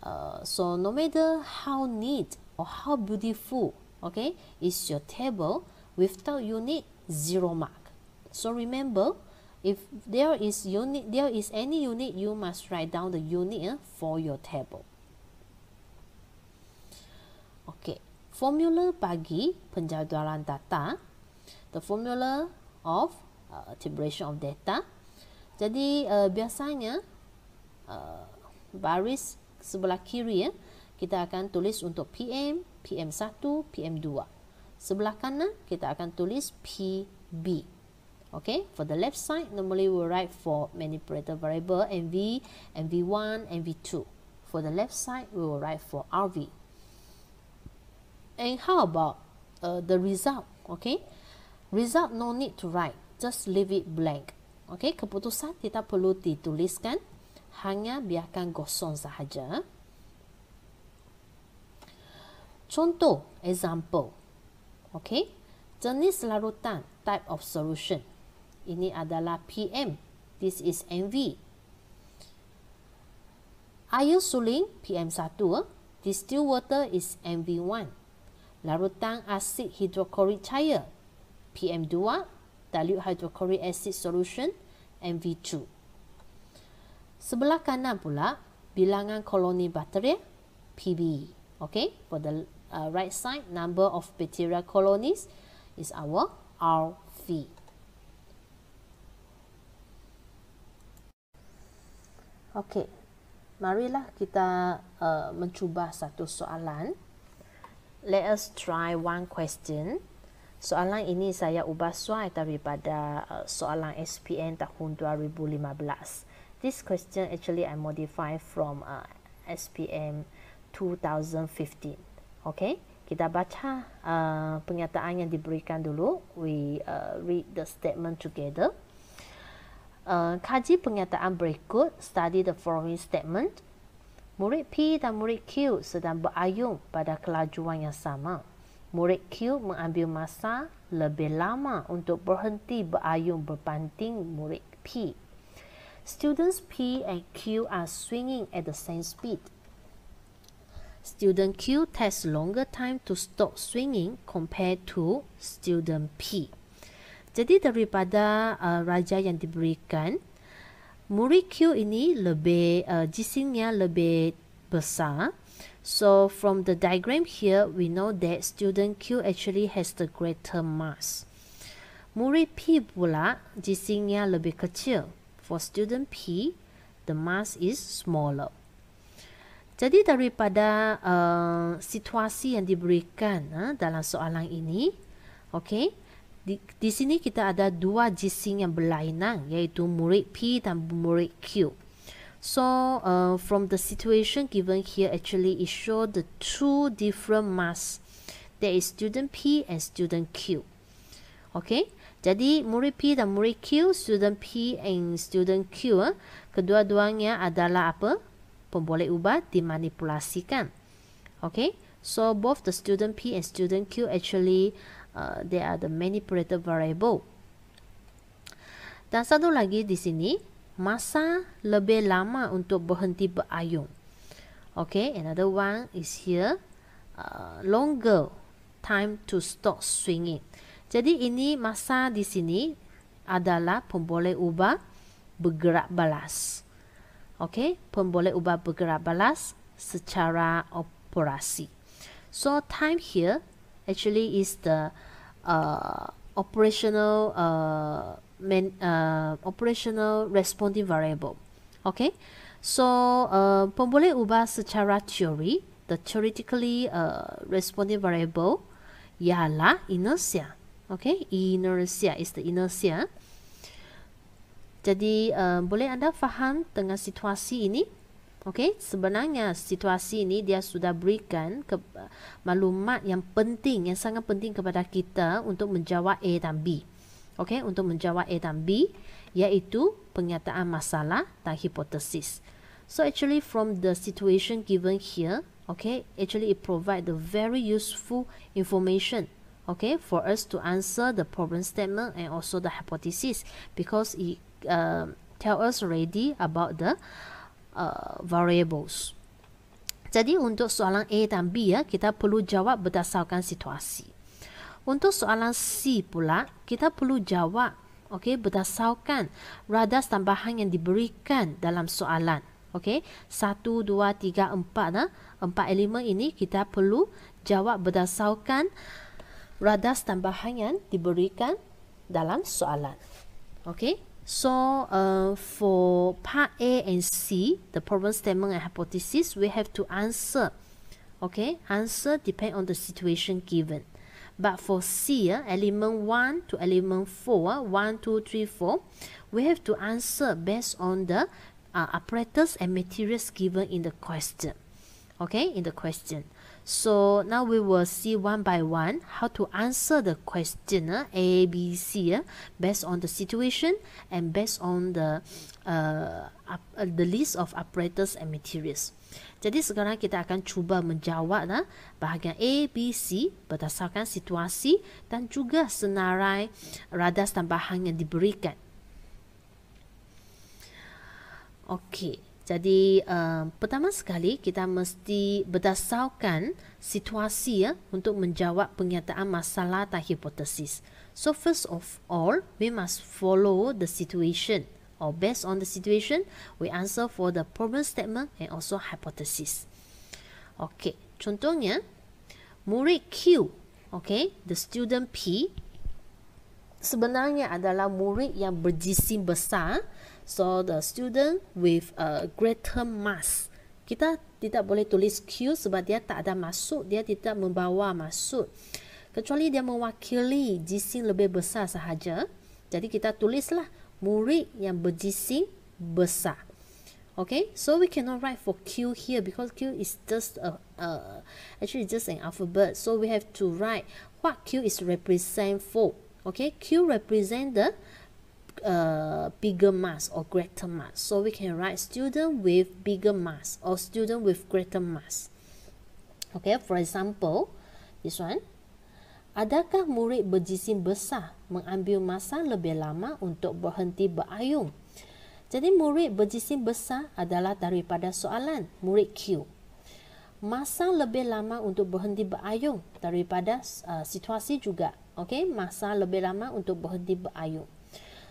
Uh, so no matter how neat or how beautiful, okay, is your table, without unit, zero mark. So remember, if there is unit, there is any unit, you must write down the unit uh, for your table. Okay, formula bagi penjadwalan data, the formula of uh, tabulation of data. Jadi uh, biasanya uh, baris sebelah kiri ya, kita akan tulis untuk PM, PM1, PM2. Sebelah kanan kita akan tulis PB. Okay, for the left side normally we write for manipulator variable NV, NV1, NV2. For the left side we will write for RV. And how about uh, the result? Okay, result no need to write just leave it blank. okay? keputusan tidak perlu dituliskan, hanya biarkan gosong sahaja. Contoh, example. okay? jenis larutan, type of solution. Ini adalah PM, this is MV. Air suling, PM1, distilled water is MV1. Larutan asid hidrochloric cair, PM2 dilute hydrochloric acid solution MV2. Sebelah kanan pula bilangan koloni bakteria PB. E. Okay, for the uh, right side number of bacteria colonies is our RV. Okay, marilah kita uh, mencuba satu soalan. Let us try one question. Soalan ini saya ubah suai daripada uh, soalan SPM tahun 2015. This question actually I modify from uh, SPM 2015. Okay, kita baca uh, pernyataan yang diberikan dulu. We uh, read the statement together. Uh, kaji pernyataan berikut, study the following statement. Murid P dan murid Q sedang berayun pada kelajuan yang sama. Murid Q mengambil masa lebih lama untuk berhenti berayun berbanding murid P. Students P and Q are swinging at the same speed. Student Q takes longer time to stop swinging compared to student P. Jadi daripada uh, raja yang diberikan, murid Q ini lebih uh, jisimnya lebih besar So from the diagram here, we know that student Q actually has the greater mass. Murid P pula jisinya lebih kecil. For student P, the mass is smaller. Jadi daripada uh, situasi yang diberikan uh, dalam soalan ini, okay, di, di sini kita ada dua jising yang berlainan, yaitu murid P dan murid Q. So uh, from the situation given here, actually it showed the two different masks. There is student P and student Q. Okay, jadi murid P dan murid Q, student P and student Q, eh? kedua-duanya adalah apa? Pemboleh ubah dimanipulasikan. Okay, so both the student P and student Q actually uh, they are the manipulated variable. Dan satu lagi di sini, masa lebih lama untuk berhenti berayun. Okay, another one is here, uh, longer time to stop swinging. Jadi ini masa di sini adalah pemboleh ubah bergerak balas. Okay, pemboleh ubah bergerak balas secara operasi. So time here actually is the uh, operational uh, main, uh, operational responding variable. Okay, so uh, boleh ubah secara teori, the theoretically uh, responding variable ialah inertia. Okay, inertia is the inertia. Jadi uh, boleh anda faham dengan situasi ini? Okay, sebenarnya situasi ini dia sudah berikan ke, uh, maklumat yang penting, yang sangat penting kepada kita untuk menjawab A dan B okay, untuk menjawab A dan B iaitu pernyataan masalah dan hipotesis. So actually from the situation given here, okay, actually it provide the very useful information okay, for us to answer the problem statement and also the hypothesis because it uh, tell us already about the uh, variables. Jadi untuk soalan A dan B ya, kita perlu jawab berdasarkan situasi. Untuk soalan C pula, kita perlu jawab okay, berdasarkan radas tambahan yang diberikan dalam soalan. Okay, satu, dua, tiga, empat. Nah. Empat elemen ini kita perlu jawab berdasarkan radas tambahan yang diberikan dalam soalan. Okay, so uh, for part A and C, the problem statement and hypothesis, we have to answer. Okay, answer depend on the situation given. But for seer, eh, element 1 to element 4, eh, 1, 2, 3, 4, we have to answer based on the uh, apparatus and materials given in the question. Okay, in the question. So now we will see one by one how to answer the question uh, A, B, C uh, based on the situation and based on the uh, uh the list of apparatus and materials. Jadi sekarang kita akan cuba menjawab lah bahagian A, B, C berdasarkan situasi dan juga senarai radas tambahan yang diberikan. Okey, jadi uh, pertama sekali kita mesti berdasarkan situasi ya untuk menjawab pernyataan masalah dan hipotesis. So first of all, we must follow the situation or based on the situation, we answer for the problem statement and also hypothesis. Okay, contohnya, murid Q, okay, the student P, sebenarnya adalah murid yang berjisim besar, so the student with a greater mass. Kita tidak boleh tulis Q sebab dia tak ada masuk, dia tidak membawa masuk. Kecuali dia mewakili jisim lebih besar sahaja, jadi kita tulislah murid yang berjisim besar. Okay, so we cannot write for Q here because Q is just a, a actually just an alphabet. So we have to write what Q is represent for. Okay, Q represent the uh, bigger mass or greater mass. So we can write student with bigger mass or student with greater mass. Okay, for example, this one. Adakah murid berjisim besar mengambil masa lebih lama untuk berhenti berayung? Jadi murid berjisim besar adalah daripada soalan murid Q. Masa lebih lama untuk berhenti berayung daripada uh, situasi juga. okay? masa lebih lama untuk berhenti berayung.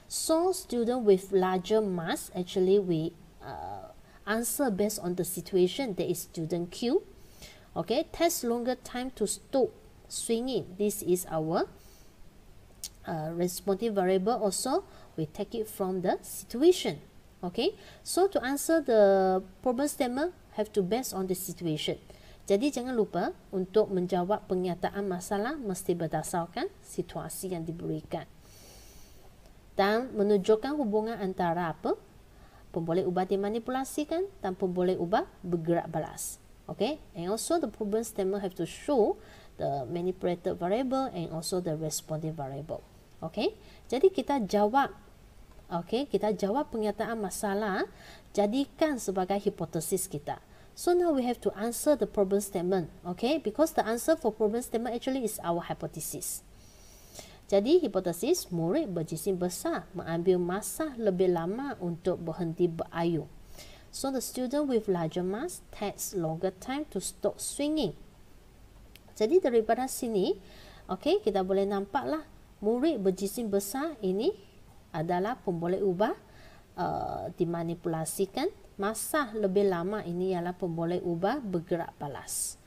So student with larger mass actually we uh, answer based on the situation that is student Q. Okay, test longer time to stop swinging. This is our uh, responsive variable also. We take it from the situation. Okay, so to answer the problem statement, have to base on the situation. Jadi jangan lupa untuk menjawab pernyataan masalah mesti berdasarkan situasi yang diberikan. Dan menunjukkan hubungan antara apa? Pemboleh ubah dimanipulasikan dan pemboleh ubah bergerak balas. Okay, and also the problem statement have to show the manipulated variable and also the responding variable. Okay, jadi kita jawab. Okay, kita jawab pernyataan masalah jadikan sebagai hipotesis kita. So now we have to answer the problem statement. Okay, because the answer for problem statement actually is our hypothesis. Jadi hipotesis murid berjisim besar mengambil masa lebih lama untuk berhenti berayun. So the student with larger mass takes longer time to stop swinging. Jadi daripada sini, okey, kita boleh nampaklah murid berjisim besar ini adalah pemboleh ubah uh, dimanipulasikan. Masa lebih lama ini ialah pemboleh ubah bergerak balas.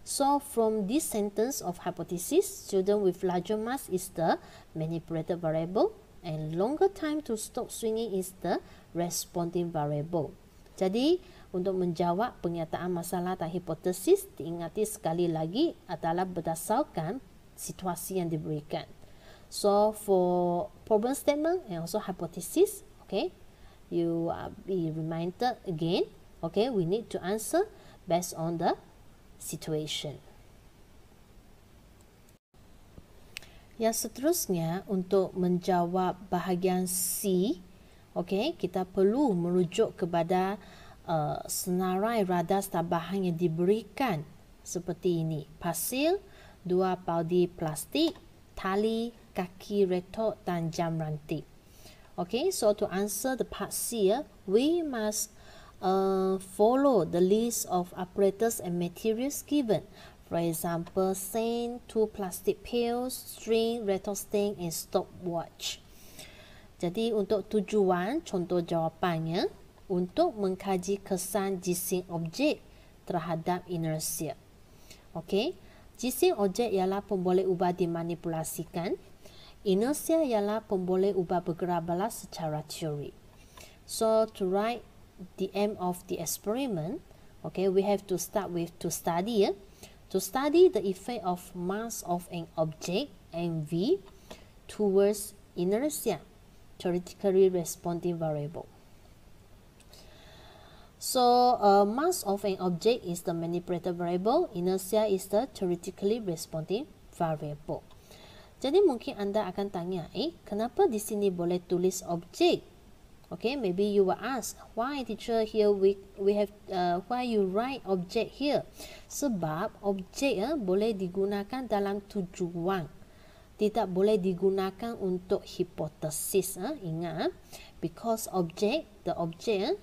So from this sentence of hypothesis, student with larger mass is the manipulated variable and longer time to stop swinging is the responding variable. Jadi untuk menjawab pernyataan masalah dan hipotesis diingati sekali lagi adalah berdasarkan situasi yang diberikan. So for problem statement and also hypothesis, okay, you are uh, be reminded again, okay, we need to answer based on the situation. Yang seterusnya untuk menjawab bahagian C, okay, kita perlu merujuk kepada uh, senarai radar tambahan yang diberikan seperti ini. Pasir, dua baldi plastik, tali, kaki retok dan jam ranti. Okay, so to answer the part C, eh, we must uh, follow the list of apparatus and materials given. For example, sand, two plastic pails, string, rattlesnake, and stopwatch. Jadi untuk tujuan, contoh jawapannya, untuk mengkaji kesan jising objek terhadap inersia. Okey, jising objek ialah pemboleh ubah dimanipulasikan. Inersia ialah pemboleh ubah bergerak balas secara teori. So, to write the aim of the experiment, okay, we have to start with to study. Eh? To study the effect of mass of an object, m v towards inertia, theoretically responding variable. So uh, mass of an object is the manipulator variable, inertia is the theoretically responding variable. Jadi mungkin anda akan tanya, eh, kenapa di sini boleh tulis objek? Okay, maybe you will ask, why teacher here we we have uh, why you write object here? Sebab objek eh, boleh digunakan dalam tujuan, tidak boleh digunakan untuk hipotesis. Eh? Ingat, eh, because object the object eh,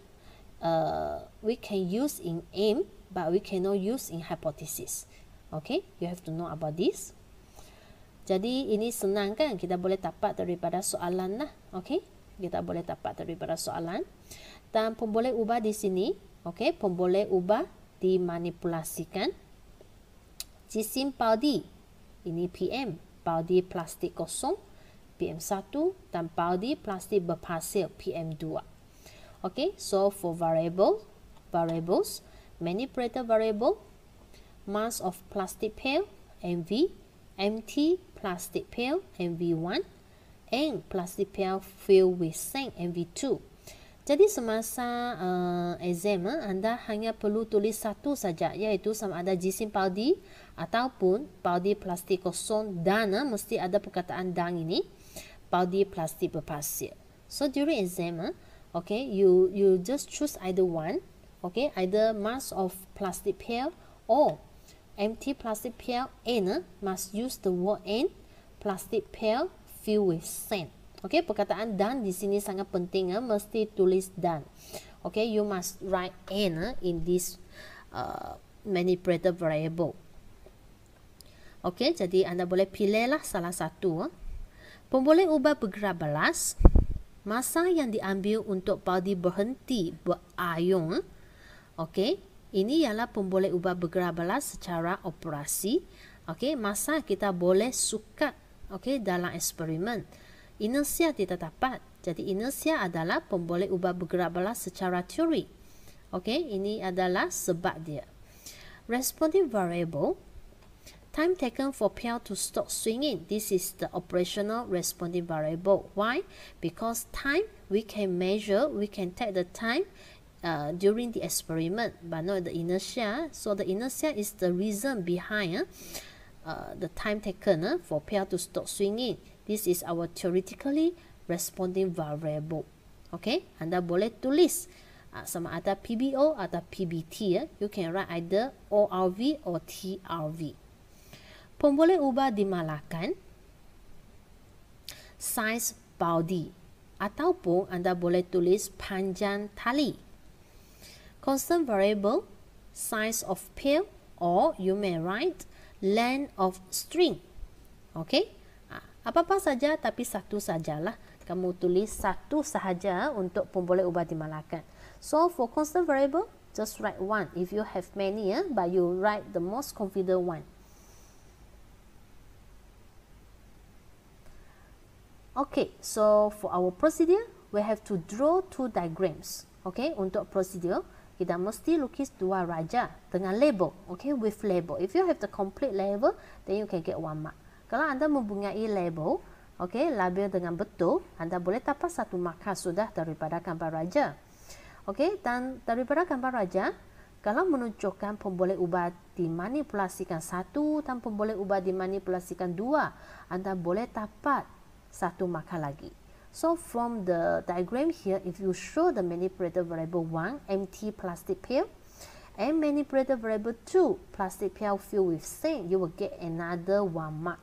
Uh, we can use in aim, but we cannot use in hypothesis. Okay, you have to know about this. Jadi ini senang kan kita boleh tapak daripada soalan lah. Okay, kita boleh tapak daripada soalan. Dan pun boleh ubah di sini. Okay, pemboleh boleh ubah dimanipulasikan. Jisim body ini PM, body plastik kosong. PM1 dan body plastik berpasir PM2 okay so for variable variables manipulator variable mass of plastic pail mv mt plastic pail mv1 and plastic pail filled with sand mv2 jadi semasa uh, exam ah, anda hanya perlu tulis satu saja iaitu sama ada jisim paldi ataupun paldi plastik kosong dan uh, mesti ada perkataan dan ini paldi plastik berpasir so during exam uh, okay you you just choose either one okay either mask of plastic pail or empty plastic pail and uh, must use the word and plastic pail filled with sand okay perkataan dan di sini sangat penting uh, mesti tulis dan okay you must write and uh, in this uh, manipulator variable okay jadi anda boleh pilih lah salah satu uh. pemboleh ubah bergerak belas masa yang diambil untuk padi berhenti berayun, okey, ini ialah pemboleh ubah bergerak balas secara operasi. Okey, masa kita boleh sukat okey dalam eksperimen. Inersia kita dapat. Jadi inersia adalah pemboleh ubah bergerak balas secara teori. Okey, ini adalah sebab dia. Responding variable Time taken for pair to stop swinging. This is the operational responding variable. Why? Because time we can measure, we can take the time uh, during the experiment, but not the inertia. So the inertia is the reason behind uh, uh the time taken uh, for pair to stop swinging. This is our theoretically responding variable. Okay, anda boleh tulis uh, some other PBO other PBT. Eh? You can write either ORV or TRV. Pemboleh ubah dimalakan size body ataupun anda boleh tulis panjang tali. Constant variable size of pill or you may write length of string. Okay? Ah, apa-apa saja tapi satu sajalah. Kamu tulis satu sahaja untuk pemboleh ubah dimalakan. So for constant variable, just write one. If you have many, eh, but you write the most confident one. Okay, so for our procedure, we have to draw two diagrams. Okay, untuk procedure, kita mesti lukis dua raja dengan label. Okay, with label. If you have the complete label, then you can get one mark. Kalau anda mempunyai label, okay, label dengan betul, anda boleh dapat satu markah sudah daripada gambar raja. Okay, dan daripada gambar raja, kalau menunjukkan pemboleh ubah dimanipulasikan satu dan pemboleh ubah dimanipulasikan dua, anda boleh dapat satu markah lagi. So from the diagram here, if you show the manipulator variable 1, empty plastic pail and manipulator variable 2, plastic pail filled with sand, you will get another one mark.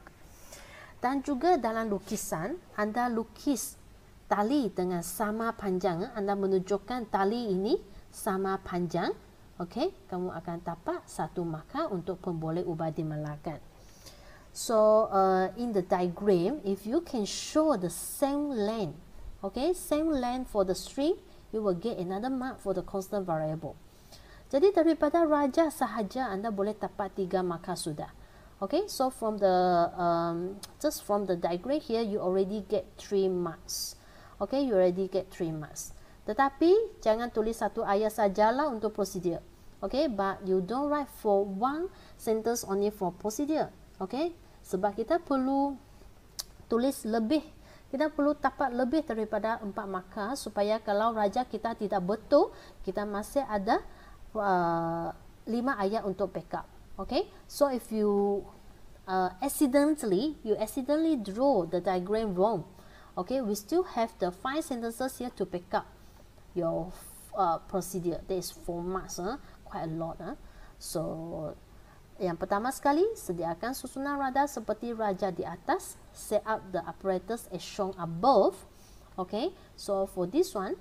Dan juga dalam lukisan, anda lukis tali dengan sama panjang, anda menunjukkan tali ini sama panjang, okay? kamu akan dapat satu markah untuk pemboleh ubah dimalakan. So uh, in the diagram, if you can show the same length, okay, same length for the string, you will get another mark for the constant variable. Jadi daripada raja sahaja anda boleh dapat tiga mark sudah. Okay, so from the um, just from the diagram here, you already get three marks. Okay, you already get three marks. Tetapi jangan tulis satu ayat lah untuk prosedur. Okay, but you don't write for one sentence only for procedure. Okay, sebab kita perlu tulis lebih kita perlu dapat lebih daripada empat maka supaya kalau raja kita tidak betul kita masih ada uh, lima ayat untuk backup okay so if you uh, accidentally you accidentally draw the diagram wrong okay we still have the five sentences here to backup your uh, procedure there is four marks huh? quite a lot huh? so yang pertama sekali, sediakan susunan radar seperti raja di atas. Set up the apparatus as shown above. Okay, so for this one,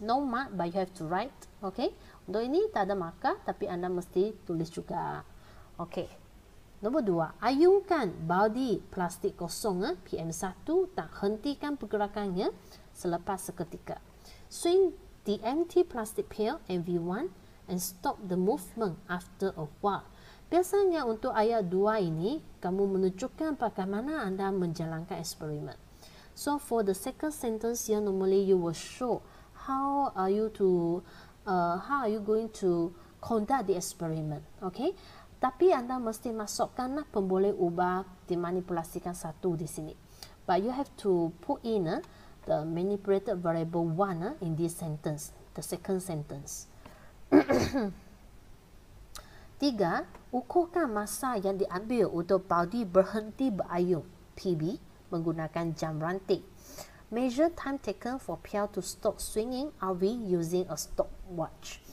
no mark but you have to write. Okay, untuk ini tak ada markah tapi anda mesti tulis juga. Okay, nombor dua, ayunkan baldi plastik kosong eh? PM1 dan hentikan pergerakannya selepas seketika. Swing the empty plastic pail MV1 and stop the movement after a while. Biasanya untuk ayat dua ini, kamu menunjukkan bagaimana anda menjalankan eksperimen. So for the second sentence here, normally you will show how are you to, uh, how are you going to conduct the experiment, okay? Tapi anda mesti masukkan pemboleh ubah dimanipulasikan satu di sini. But you have to put in uh, the manipulated variable one uh, in this sentence, the second sentence. Tiga, ukurkan masa yang diambil untuk baldi berhenti berayun PB menggunakan jam rantai. Measure time taken for pail to stop swinging RV using a stopwatch.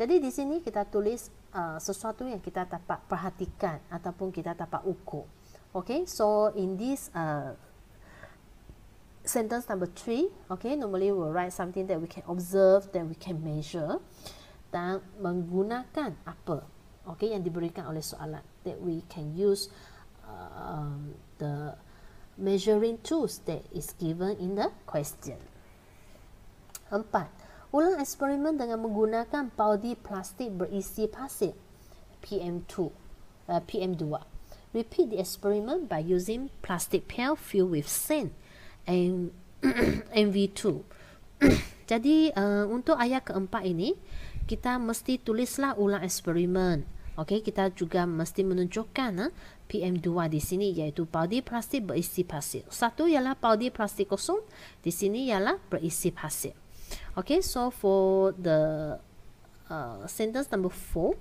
Jadi di sini kita tulis uh, sesuatu yang kita dapat perhatikan ataupun kita dapat ukur. Okay, so in this uh, sentence number three, okay, normally we we'll write something that we can observe, that we can measure, dan menggunakan apa? okay yang diberikan oleh soalan that we can use uh, um, the measuring tools that is given in the question. Empat, ulang eksperimen dengan menggunakan paudi plastik berisi pasir PM2, uh, PM2. Repeat the experiment by using plastic pail filled with sand and MV2. Jadi uh, untuk ayat keempat ini, kita mesti tulislah ulang eksperimen. Okey, kita juga mesti menunjukkan eh, ha, PM2 di sini iaitu body plastik berisi pasir. Satu ialah body plastik kosong, di sini ialah berisi pasir. Okey, so for the uh, sentence number 4,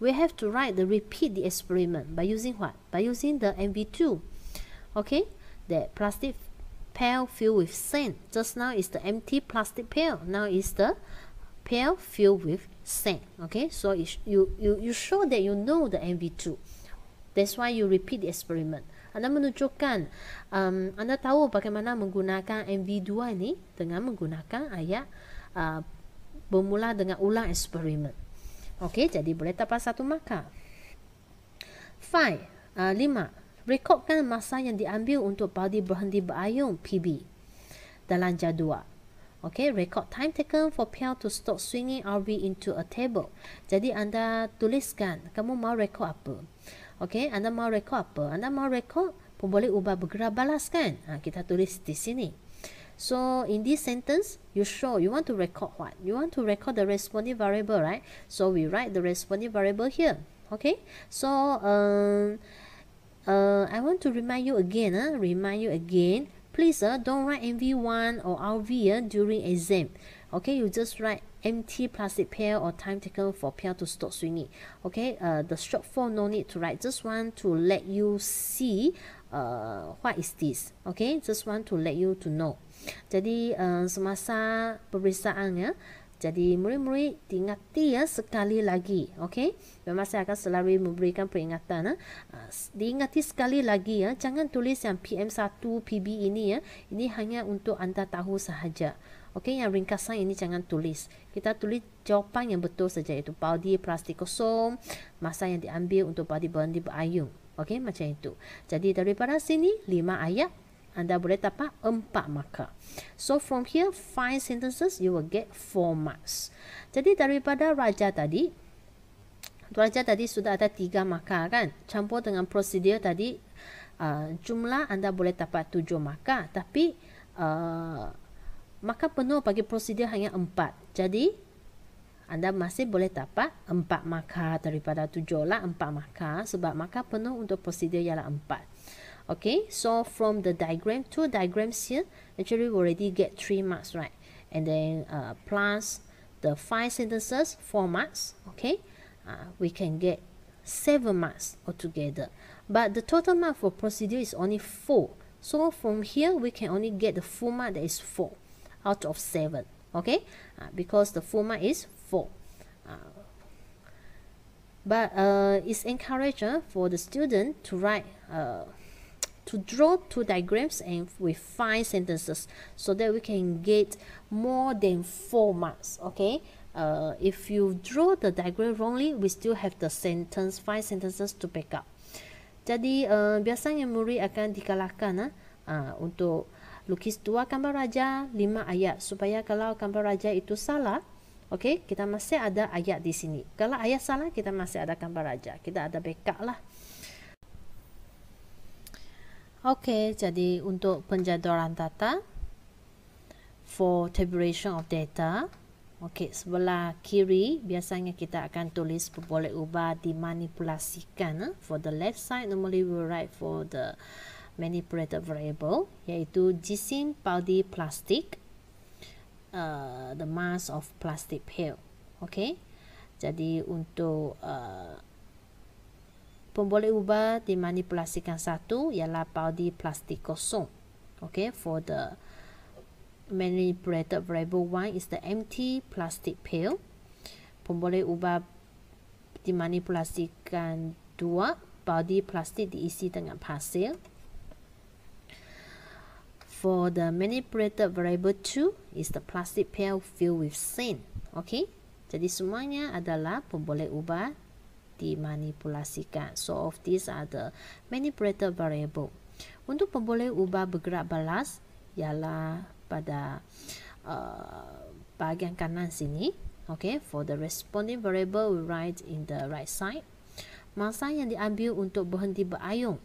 we have to write the repeat the experiment by using what? By using the MV2. Okay, the plastic pail filled with sand. Just now is the empty plastic pail. Now is the pail filled with sand. Okay, so you, you, you show that you know the MV2. That's why you repeat the experiment. Anda menunjukkan, um, anda tahu bagaimana menggunakan MV2 ini dengan menggunakan ayat uh, bermula dengan ulang eksperimen. Okey, jadi boleh dapat satu maka. Five, uh, lima, rekodkan masa yang diambil untuk body berhenti berayung PB dalam jadual. Okay, record time taken for pail to stop swinging RV into a table. Jadi anda tuliskan, kamu mau record apa? Okay, anda mau record apa? Anda mau record, pun boleh ubah bergerak balas kan? Ha, kita tulis di sini. So, in this sentence, you show you want to record what? You want to record the responding variable, right? So, we write the responding variable here. Okay, so, um, uh, I want to remind you again, uh, remind you again, please uh, don't write MV1 or RV uh, during exam. Okay, you just write MT plastic pair or time taken for pair to stop swinging. Okay, uh, the short form no need to write, just want to let you see uh, what is this. Okay, just want to let you to know. Jadi uh, semasa periksaan ya, uh, jadi murid-murid diingati ya sekali lagi, okay? Memang saya akan selalu memberikan peringatan. Ya. Ah, diingati sekali lagi ya, jangan tulis yang PM1 PB ini ya. Ini hanya untuk anda tahu sahaja. okay? yang ringkasan ini jangan tulis. Kita tulis jawapan yang betul saja itu body plastik kosong, masa yang diambil untuk body bonding berayun. okay? macam itu. Jadi daripada sini lima ayat anda boleh dapat empat markah. So from here five sentences you will get four marks. Jadi daripada raja tadi raja tadi sudah ada tiga markah kan campur dengan prosedur tadi uh, jumlah anda boleh dapat tujuh markah tapi uh, markah penuh bagi prosedur hanya empat. Jadi anda masih boleh dapat empat markah daripada tujuh lah empat markah sebab markah penuh untuk prosedur ialah empat. okay so from the diagram two diagrams here actually we already get three marks right and then uh, plus the five sentences four marks okay uh, we can get seven marks altogether but the total mark for procedure is only four so from here we can only get the full mark that is four out of seven okay uh, because the full mark is four uh, but uh, it's encouraged uh, for the student to write uh, to draw two diagrams and with five sentences so that we can get more than four marks okay uh, if you draw the diagram wrongly we still have the sentence five sentences to back up jadi uh, biasanya murid akan dikalahkan ah, uh, untuk lukis dua gambar raja lima ayat supaya kalau gambar raja itu salah okay? kita masih ada ayat di sini. Kalau ayat salah, kita masih ada gambar raja. Kita ada backup lah. Okay, jadi untuk penjadualan data for tabulation of data. Okay, sebelah kiri biasanya kita akan tulis boleh ubah dimanipulasikan. Eh, for the left side, normally we write for the manipulated variable, yaitu jisim paldi plastik, eh, the mass of plastic pill. Okay, jadi untuk eh, pemboleh ubah dimanipulasikan satu ialah body plastik kosong. Okay, for the manipulated variable one is the empty plastic pail. Pemboleh ubah dimanipulasikan dua body plastik diisi dengan pasir. For the manipulated variable two is the plastic pail filled with sand. Okay, jadi semuanya adalah pemboleh ubah dimanipulasikan. So of these are the manipulated variable. Untuk pemboleh ubah bergerak balas ialah pada uh, bahagian kanan sini. Okay, for the responding variable we write in the right side. Masa yang diambil untuk berhenti berayung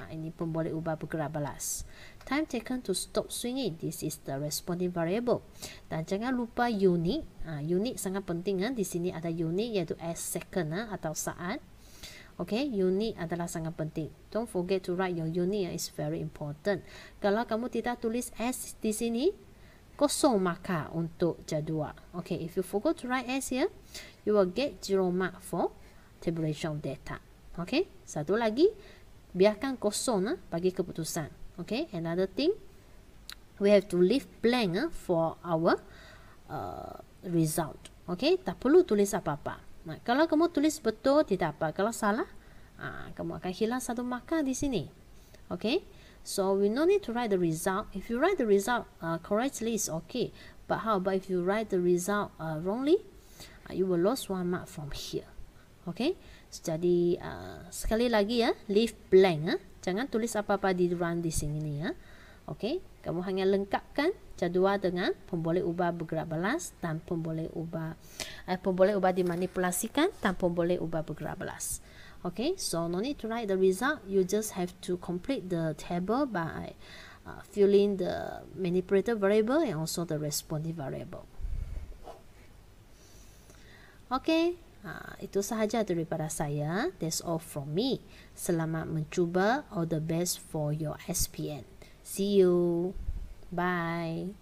Ha, ini pun boleh ubah bergerak balas. Time taken to stop swinging. This is the responding variable. Dan jangan lupa unit. Ha, unit sangat penting. Kan? Di sini ada unit iaitu s second ha, atau saat. Okay, unit adalah sangat penting. Don't forget to write your unit. It's very important. Kalau kamu tidak tulis s di sini, kosong maka untuk jadual. Okay, if you forgot to write s here, you will get zero mark for tabulation of data. Okay, satu lagi biarkan kosong eh, bagi keputusan. Okay, another thing, we have to leave blank eh, for our uh, result. Okay, tak perlu tulis apa-apa. Nah, kalau kamu tulis betul, tidak apa. Kalau salah, ah, kamu akan hilang satu markah di sini. Okay, so we no need to write the result. If you write the result uh, correctly, it's okay. But how about if you write the result uh, wrongly, you will lose one mark from here. Okay jadi uh, sekali lagi ya leave blank ya. jangan tulis apa-apa di run di sini ya okey kamu hanya lengkapkan jadual dengan pemboleh ubah bergerak balas dan pemboleh ubah eh, pemboleh ubah dimanipulasikan dan pemboleh ubah bergerak balas okey so no need to write the result you just have to complete the table by uh, filling the manipulator variable and also the responding variable Okay. Ha, itu sahaja daripada saya. That's all from me. Selamat mencuba. All the best for your SPN. See you. Bye.